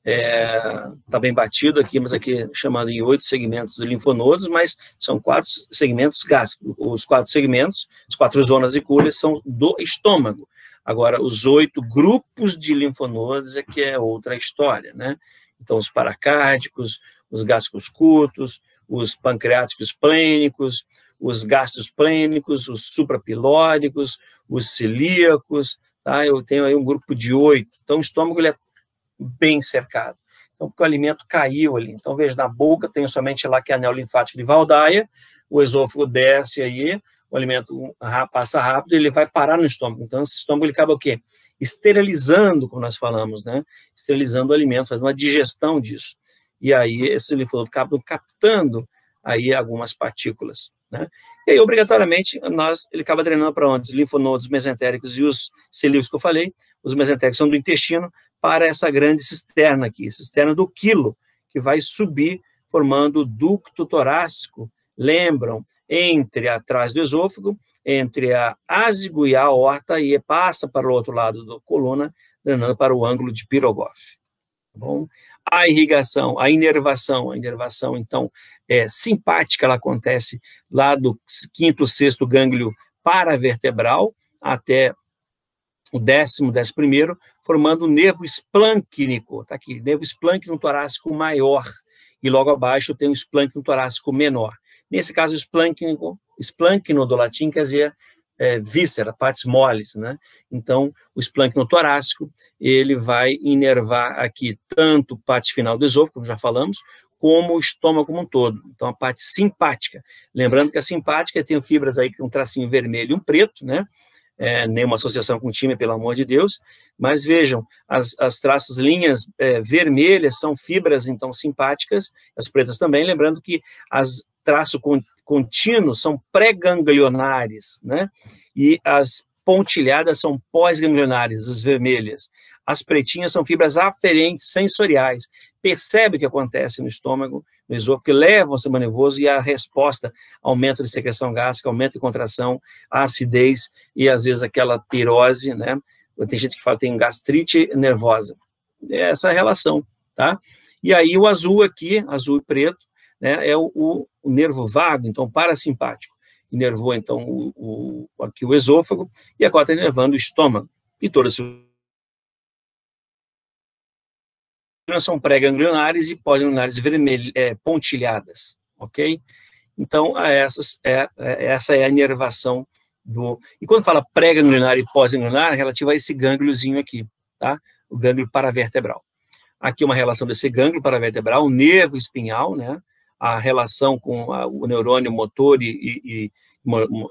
É, tá bem batido aqui, mas aqui chamando em oito segmentos de linfonodos, mas são quatro segmentos gástricos. Os quatro segmentos, as quatro zonas de Kuller são do estômago. Agora, os oito grupos de linfonodos é que é outra história, né? Então, os paracárdicos, os gástricos curtos, os pancreáticos plênicos, os plênicos, os suprapilóricos, os celíacos, tá? eu tenho aí um grupo de oito, então o estômago ele é bem cercado. Então, porque o alimento caiu ali. Então, veja, na boca tem somente lá que é anel linfático de Valdaia, o esôfago desce aí, o alimento passa rápido, ele vai parar no estômago. Então, esse estômago ele acaba o quê? Esterilizando, como nós falamos, né? Esterilizando o alimento, fazendo uma digestão disso. E aí, esse ele falou, captando aí algumas partículas. Né? E aí, obrigatoriamente, nós, ele acaba drenando para onde? Os linfonodos mesentéricos e os celíacos que eu falei, os mesentéricos são do intestino, para essa grande cisterna aqui, cisterna do quilo, que vai subir formando o ducto torácico, lembram, entre atrás do esôfago, entre a ázigo e a aorta, e passa para o outro lado da coluna, drenando para o ângulo de Pirogov. Tá uhum. bom? A irrigação, a inervação, a inervação, então, é, simpática, ela acontece lá do quinto, sexto gânglio paravertebral até o décimo, décimo primeiro, formando o nervo esplâncnico, tá aqui, nervo esplâncnico torácico maior, e logo abaixo tem o esplâncnico torácico menor. Nesse caso, esplâncnico, esplâncno do latim quer dizer é, víscera, partes moles, né? Então, o esplâncton torácico, ele vai inervar aqui tanto parte final do esôfago, como já falamos, como o estômago como um todo. Então, a parte simpática. Lembrando que a simpática tem fibras aí com um tracinho vermelho e um preto, né? É, nenhuma associação com time, pelo amor de Deus. Mas vejam, as, as traços linhas é, vermelhas são fibras, então, simpáticas, as pretas também. Lembrando que as traço com contínuos são pré-ganglionares, né? E as pontilhadas são pós-ganglionares, as vermelhas. As pretinhas são fibras aferentes sensoriais. Percebe o que acontece no estômago, no esôfago, que leva ao sistema nervoso e a resposta, aumento de secreção gástrica, aumento de contração, a acidez e às vezes aquela pirose, né? Tem gente que fala que tem gastrite nervosa. É essa relação, tá? E aí o azul aqui, azul e preto, né, é o, o, nervo vago, então parasimpático. Inervou, então, o, o, aqui o esôfago e agora está inervando o estômago. E todas as são pré-ganglionares e pós-ganglionares é, pontilhadas, ok? Então, essas, é, é, essa é a inervação do... E quando fala pré-ganglionar e pós-ganglionar, é relativa a esse gângliozinho aqui, tá? O gânglio paravertebral. Aqui é uma relação desse gânglio paravertebral, o nervo espinhal, né? a relação com a, o neurônio motor e, e, e,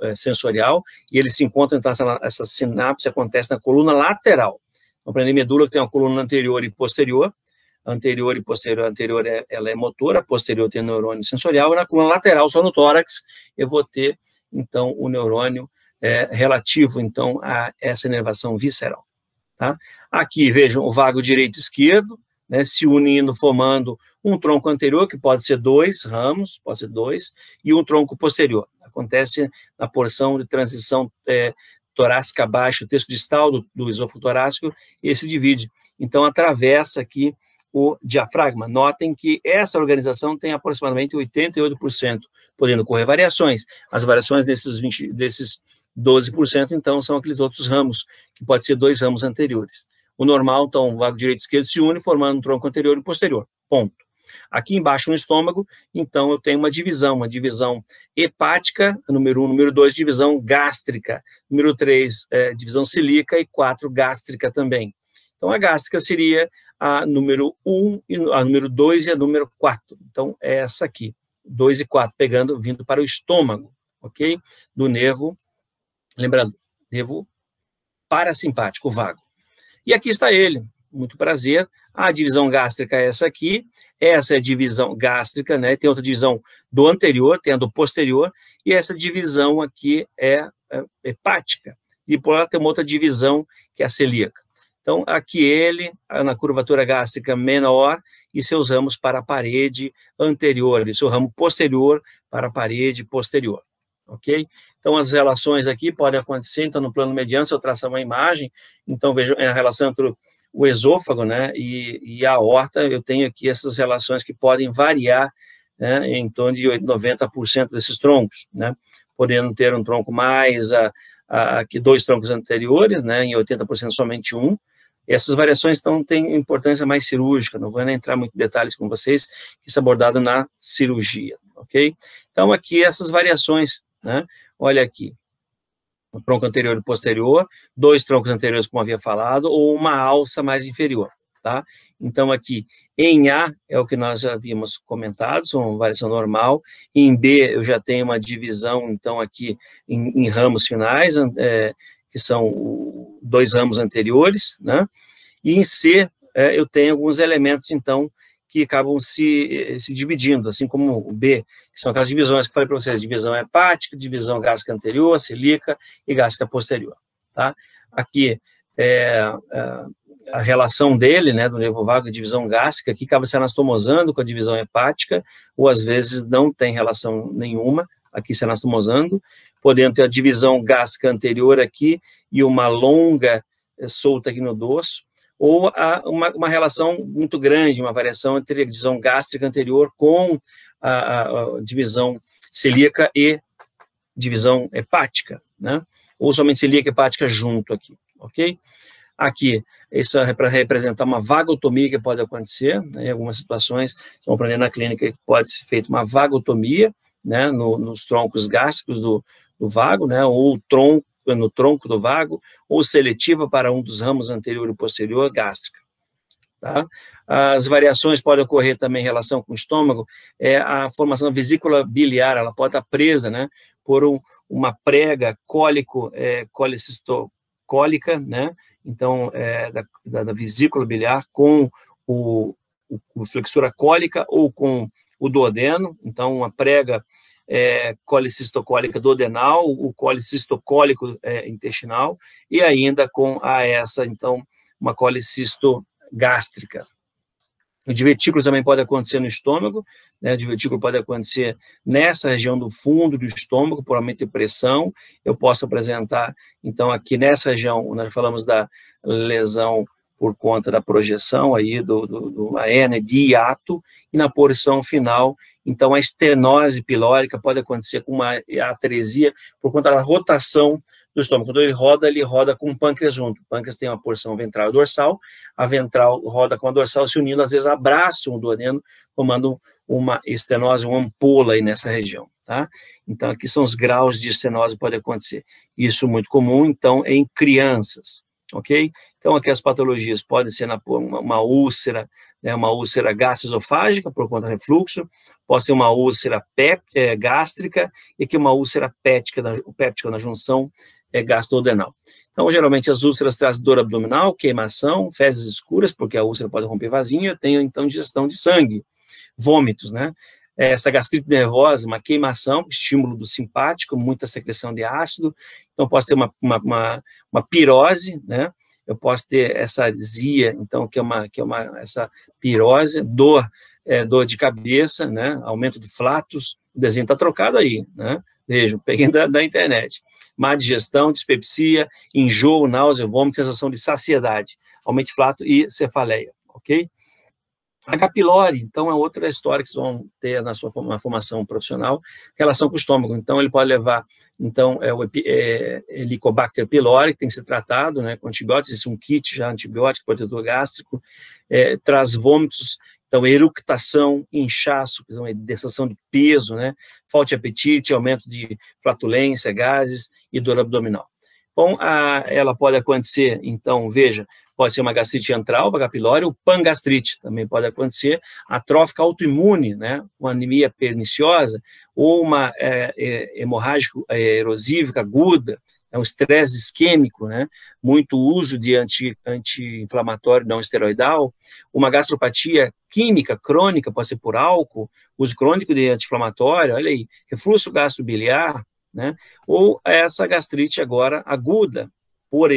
é, sensorial, e eles se encontram, então essa, essa sinapse acontece na coluna lateral. Então, para a medula tem uma coluna anterior e posterior, anterior e posterior, anterior é, ela é motora, posterior tem neurônio sensorial, e na coluna lateral, só no tórax, eu vou ter, então, o neurônio é, relativo, então, a essa inervação visceral. Tá? Aqui, vejam, o vago direito e esquerdo, né, se unindo, formando um tronco anterior, que pode ser dois ramos, pode ser dois, e um tronco posterior. Acontece na porção de transição é, torácica abaixo, o texto distal do, do esôfago torácico, e se divide. Então, atravessa aqui o diafragma. Notem que essa organização tem aproximadamente 88%, podendo ocorrer variações. As variações desses, 20, desses 12%, então, são aqueles outros ramos, que pode ser dois ramos anteriores. O normal, então, o lado direito e esquerdo se une formando um tronco anterior e posterior. Ponto. Aqui embaixo no estômago, então eu tenho uma divisão, uma divisão hepática, número 1, um, número 2, divisão gástrica, número 3, é, divisão silica e 4, gástrica também. Então a gástrica seria a número 1, um, a número 2 e a número 4. Então é essa aqui, 2 e 4, pegando, vindo para o estômago, ok? Do nervo, lembrando, nervo parasimpático, vago. E aqui está ele, muito prazer. A divisão gástrica é essa aqui, essa é a divisão gástrica, né? Tem outra divisão do anterior, tem a do posterior, e essa divisão aqui é, é, é hepática. E por lá tem uma outra divisão que é a celíaca. Então, aqui ele, na curvatura gástrica menor, e seus ramos para a parede anterior, e seu ramo posterior para a parede posterior ok? Então, as relações aqui podem acontecer, então, no plano mediano, se eu traçar uma imagem, então, vejo é a relação entre o esôfago, né, e, e a horta. eu tenho aqui essas relações que podem variar, né, em torno de 90% desses troncos, né, podendo ter um tronco mais a, a, que dois troncos anteriores, né, em 80% somente um, essas variações então têm importância mais cirúrgica, não vou entrar muito em detalhes com vocês, isso é abordado na cirurgia, ok? Então aqui essas variações né? Olha aqui, o tronco anterior e posterior, dois troncos anteriores, como havia falado, ou uma alça mais inferior. Tá? Então, aqui em A é o que nós já havíamos comentado, são variação normal. Em B, eu já tenho uma divisão, então, aqui em, em ramos finais, é, que são dois ramos anteriores, né? E em C, é, eu tenho alguns elementos, então, que acabam se, eh, se dividindo, assim como o B, que são aquelas divisões que falei para vocês, divisão hepática, divisão gástrica anterior, silica e gástrica posterior. Tá? Aqui, é, é, a relação dele, né, do nervo vago e divisão gástrica, que acaba se anastomosando com a divisão hepática, ou às vezes não tem relação nenhuma, aqui se anastomosando, podendo ter a divisão gástrica anterior aqui e uma longa eh, solta aqui no dorso, ou há uma, uma relação muito grande, uma variação entre a divisão gástrica anterior com a, a divisão celíaca e divisão hepática, né? Ou somente celíaca e hepática junto aqui, ok? Aqui, isso é para representar uma vagotomia que pode acontecer, né? em algumas situações, vamos aprender na clínica que pode ser feita uma vagotomia, né, no, nos troncos gástricos do, do vago, né, ou tronco, é no tronco do vago, ou seletiva para um dos ramos anterior e posterior, gástrica. Tá? As variações podem ocorrer também em relação com o estômago, é a formação da vesícula biliar, ela pode estar presa, né, por um, uma prega cólico, é, colicisto, cólica, né, então, é, da, da, vesícula biliar com o, o, o flexura cólica ou com o duodeno, então, uma prega é, colicistocólica do adenal, o colicistocólico é, intestinal, e ainda com a essa, então, uma colicisto gástrica. O divertículo também pode acontecer no estômago, né? o divertículo pode acontecer nessa região do fundo do estômago, por aumento de pressão. Eu posso apresentar, então, aqui nessa região, nós falamos da lesão por conta da projeção aí do, do, do hérnia de hiato e na porção final. Então, a estenose pilórica pode acontecer com uma atresia por conta da rotação do estômago. Quando então, ele roda, ele roda com o pâncreas junto. O pâncreas tem uma porção ventral e dorsal, a ventral roda com a dorsal se unindo, às vezes abraçam o duodeno, formando uma estenose, uma ampola aí nessa região, tá? Então, aqui são os graus de estenose que pode acontecer. Isso é muito comum, então, em crianças, ok? Então, aqui as patologias podem ser na, uma, uma, úlcera, né, uma úlcera gastroesofágica por conta do refluxo, pode ser uma úlcera pep, é, eh, gástrica e aqui uma úlcera péptica, na, péptica, na junção é, gastrodenal. Então, geralmente, as úlceras trazem dor abdominal, queimação, fezes escuras, porque a úlcera pode romper vasinho, eu tenho, então, digestão de sangue, vômitos, né? Essa gastrite nervosa, uma queimação, estímulo do simpático, muita secreção de ácido, então posso ter uma, uma, uma, uma pirose, né? eu posso ter essa zia, então, que é uma, que é uma essa pirose, dor, é, dor de cabeça, né? aumento de flatos, o desenho está trocado aí, né? Vejam, peguei da, da, internet. Má digestão, dispepsia, enjoo, náusea, vômito, sensação de saciedade, aumento de flato e cefaleia, ok? A pylori, então, é outra história que vocês vão ter na sua formação profissional, relação com o estômago. Então, ele pode levar, então, é o é, Helicobacter pylori, que tem que ser tratado né, com antibióticos, é um kit já antibiótico, protetor gástrico, é, traz vômitos, então, eructação, inchaço, que são deserção de peso, né, falta de apetite, aumento de flatulência, gases e dor abdominal. Bom, a, ela pode acontecer, então, veja, pode ser uma gastrite antral, capilória, ou pangastrite, também pode acontecer, atrófica autoimune, né, uma anemia perniciosa, ou uma é, é, hemorrágica é, erosívica aguda, é um estresse isquêmico, né, muito uso de anti-inflamatório anti não esteroidal, uma gastropatia química crônica, pode ser por álcool, uso crônico de anti-inflamatório, olha aí, refluxo biliar né? Ou essa gastrite agora aguda, por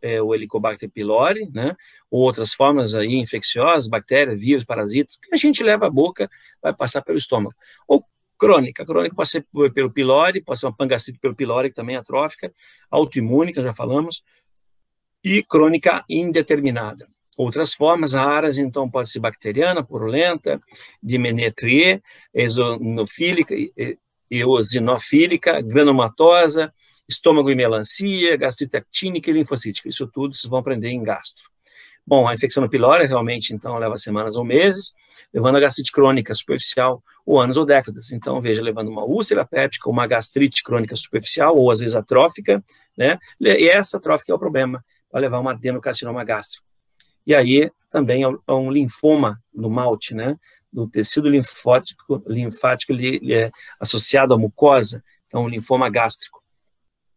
é, o Helicobacter pylori, né? Ou outras formas aí infecciosas, bactérias, vírus, parasitas, que a gente leva à boca, vai passar pelo estômago. Ou crônica, crônica pode ser pelo pylori, pode ser uma pangastrite pelo pylori, que também é atrófica, autoimune, que já falamos, e crônica indeterminada. Outras formas raras, então, pode ser bacteriana, purulenta, de menetrier, exonofílica, eosinofílica, hum. granulomatosa, estômago e melancia, gastrite actínica e linfocítica. Isso tudo vocês vão aprender em gastro. Bom, a infecção no pilori realmente, então, leva semanas ou meses, levando a gastrite crônica superficial ou anos ou décadas. Então, veja, levando uma úlcera péptica, uma gastrite crônica superficial ou, às vezes, atrófica, né? E essa atrófica é o problema, vai levar uma adenocarcinoma gástrico. E aí, também, é um é linfoma no malte, né? do tecido linfótico, linfático ele, ele é associado à mucosa, então linfoma gástrico.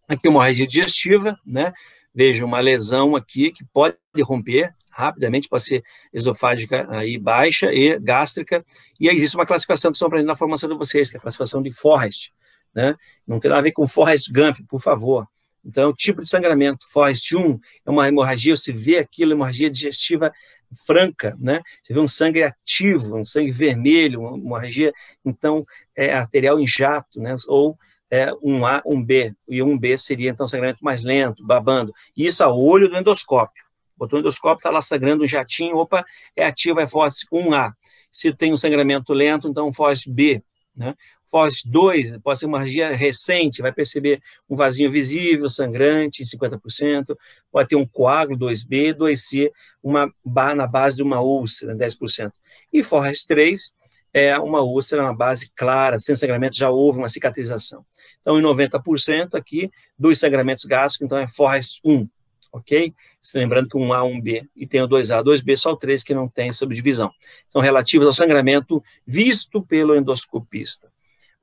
Aqui uma hemorragia digestiva, né? Veja uma lesão aqui que pode romper rapidamente, pode ser esofágica aí baixa e gástrica, e existe uma classificação que estão aprendendo na formação de vocês, que é a classificação de Forrest, né? Não tem nada a ver com Forrest Gump, por favor. Então, é tipo de sangramento, Forrest 1 é uma hemorragia, você vê aquilo, hemorragia digestiva franca, né? Você vê um sangue ativo, um sangue vermelho, uma hemorragia, então, é, arterial em jato, né? Ou é, um A, um B, e um B seria, então, sangramento mais lento, babando. Isso a olho do endoscópio. Botou o endoscópio, está lá sangrando um jatinho, opa, é ativo, é fósforo 1A. Se tem um sangramento lento, então, fósforo B, né? pós-2, pode ser uma hemorragia recente, vai perceber um vasinho visível, sangrante, 50%, pode ter um coágulo 2B, 2C, uma bar na base de uma úlcera, 10%. Né, e forras 3 é uma úlcera na base clara, sem sangramento, já houve uma cicatrização. Então, em 90% aqui, dois sangramentos gástricos, então é forras 1, ok? Lembrando que um A, um B e tem o 2A, 2B, só o 3 que não tem subdivisão. São relativos ao sangramento visto pelo endoscopista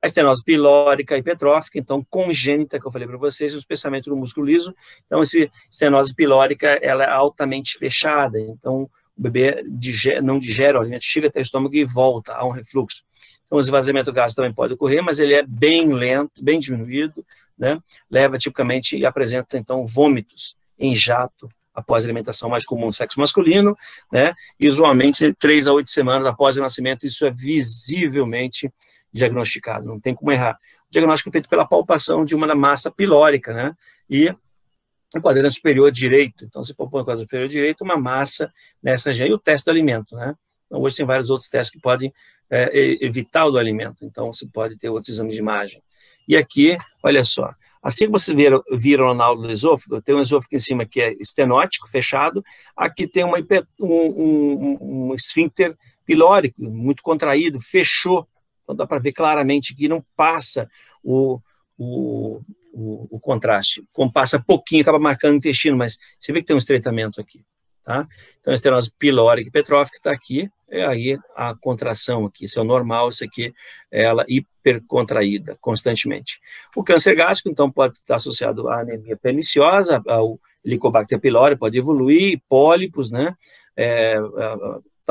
a estenose pilórica e petrófica, então congênita, que eu falei para vocês, o espessamento do músculo liso. Então, essa estenose pilórica ela é altamente fechada, então o bebê digere, não digere o alimento, chega até o estômago e volta, há um refluxo. Então, o esvaziamento gástrico também pode ocorrer, mas ele é bem lento, bem diminuído, né? leva tipicamente e apresenta, então, vômitos em jato após a alimentação mais comum no sexo masculino, né? E usualmente três a oito semanas após o nascimento, isso é visivelmente diagnosticado, não tem como errar. O diagnóstico é feito pela palpação de uma massa pilórica, né? E o quadrante superior direito. Então, você propõe o quadrante superior direito, uma massa nessa região. E o teste do alimento, né? Então, hoje tem vários outros testes que podem é, evitar o do alimento. Então, você pode ter outros exames de imagem. E aqui, olha só. Assim que vocês viram, o análogo do esôfago, tem um esôfago em cima que é estenótico, fechado. Aqui tem uma, um, um, um esfíncter pilórico, muito contraído, fechou então dá para ver claramente que não passa o, o, o, o, contraste. Como passa pouquinho, acaba marcando o intestino, mas você vê que tem um estreitamento aqui. Tá? Então, a estenose pilórica e petrófica está aqui, é aí a contração aqui. Isso é o normal, isso aqui é ela hipercontraída constantemente. O câncer gástrico, então, pode estar associado à anemia perniciosa, ao Helicobacter pylori, pode evoluir, pólipos, né? É,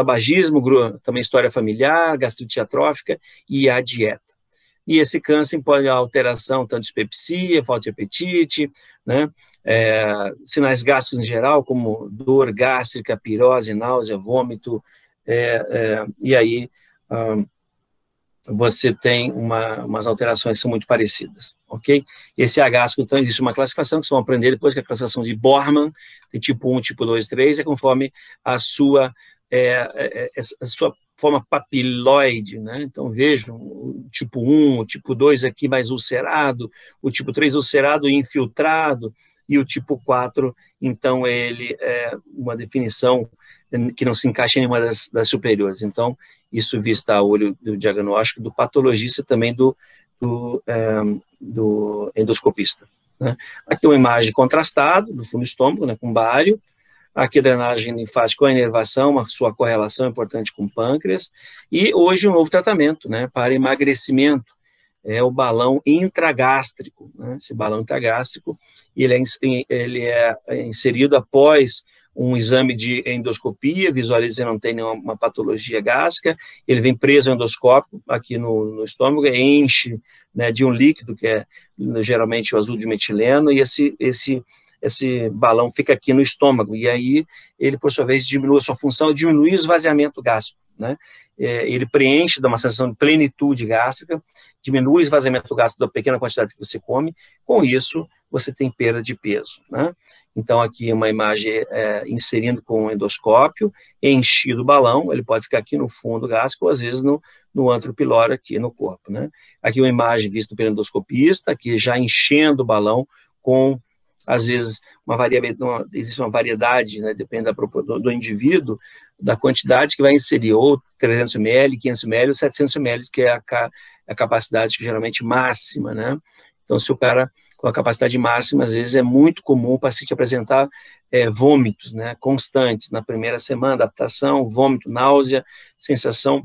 tabagismo, também história familiar, gastrite atrófica e a dieta. E esse câncer pode alteração, tanto dispepsia, falta de apetite, né? É, sinais gástricos em geral, como dor gástrica, pirose, náusea, vômito, é, é, e aí você tem uma, umas alterações que são muito parecidas, ok? Esse H então, existe uma classificação que vocês vão aprender depois, que é a classificação de Bormann, tem tipo 1, tipo 2, 3, é conforme a sua é, é, é, é, a sua forma papiloide, né? Então vejam, o tipo 1, o tipo 2 aqui mais ulcerado, o tipo 3 ulcerado e infiltrado, e o tipo 4, então ele é uma definição que não se encaixa em nenhuma das, das superiores. Então, isso vista a olho do diagnóstico do patologista também do, do, é, do endoscopista. Né? Aqui uma imagem contrastada do fundo do estômago, né, com bário, aqui drenagem linfática com é a inervação, uma sua correlação importante com o pâncreas, e hoje um novo tratamento, né, para emagrecimento, é o balão intragástrico, né, esse balão intragástrico, ele é, ele é, é inserido após um exame de endoscopia, visualiza não tem nenhuma patologia gástrica, ele vem preso ao endoscópio aqui no, no estômago, enche né, de um líquido que é geralmente o azul de metileno, e esse, esse esse balão fica aqui no estômago, e aí ele, por sua vez, diminui a sua função, diminui o esvaziamento gástrico. Né? É, ele preenche, dá uma sensação de plenitude gástrica, diminui o esvaziamento gástrico da pequena quantidade que você come, com isso você tem perda de peso. Né? Então, aqui uma imagem é, inserindo com endoscópio, enchido o balão, ele pode ficar aqui no fundo gástrico, ou às vezes no, no antro pilório aqui no corpo. Né? Aqui uma imagem vista pelo endoscopista, aqui já enchendo o balão com às vezes uma variabilidade, existe uma variedade, né, depende da, do, do, indivíduo, da quantidade que vai inserir, ou 300 ml, 500 ml, ou 700 ml, que é a, é a capacidade que, é geralmente máxima, né? Então, se o cara com a capacidade máxima, às vezes é muito comum o paciente apresentar é, vômitos né, constantes na primeira semana, adaptação, vômito, náusea, sensação.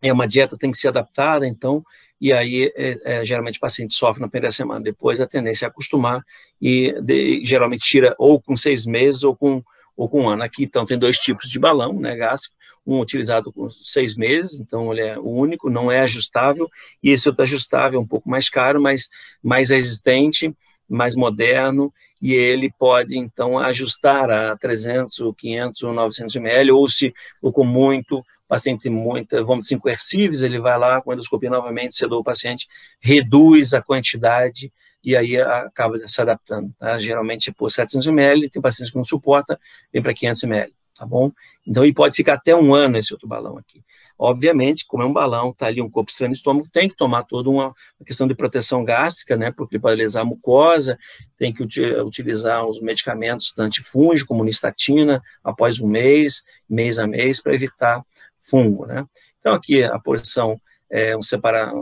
É uma dieta tem que ser adaptada, então e aí é, é, geralmente o paciente sofre na primeira semana, depois a tendência é acostumar e de, geralmente tira ou com seis meses ou com, ou com um ano. Aqui então tem dois tipos de balão, né, gástrico, um utilizado com seis meses, então ele é o único, não é ajustável, e esse outro ajustável é um pouco mais caro, mas mais resistente, mais moderno, e ele pode então ajustar a 300, 500, 900 ml, ou se ou com muito, paciente tem muita vômito 5 hercíveis, ele vai lá com endoscopia novamente, sedou o paciente, reduz a quantidade e aí acaba se adaptando. Tá? Geralmente é por 700 ml, tem paciente que não suporta, vem para 500 ml, tá bom? Então, e pode ficar até um ano esse outro balão aqui. Obviamente, como é um balão, tá ali um corpo estranho no estômago, tem que tomar toda uma, questão de proteção gástrica, né? Porque ele pode lesar a mucosa, tem que utilizar os medicamentos antifúngicos, como nistatina, após um mês, mês a mês, para evitar fungo, né? Então, aqui a porção é um separar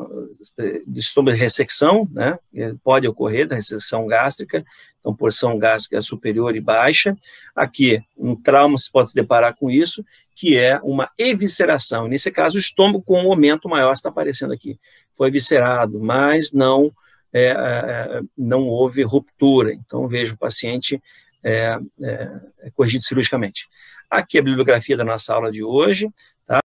estômago é, de ressecção, né? Pode ocorrer da ressecção gástrica, então porção gástrica é superior e baixa. Aqui, um trauma se pode se deparar com isso, que é uma evisceração. Nesse caso, o estômago com um aumento maior está aparecendo aqui. Foi eviscerado, mas não é, é não houve ruptura. Então, vejo o paciente é, corrigido cirurgicamente. Aqui a bibliografia da nossa aula de hoje.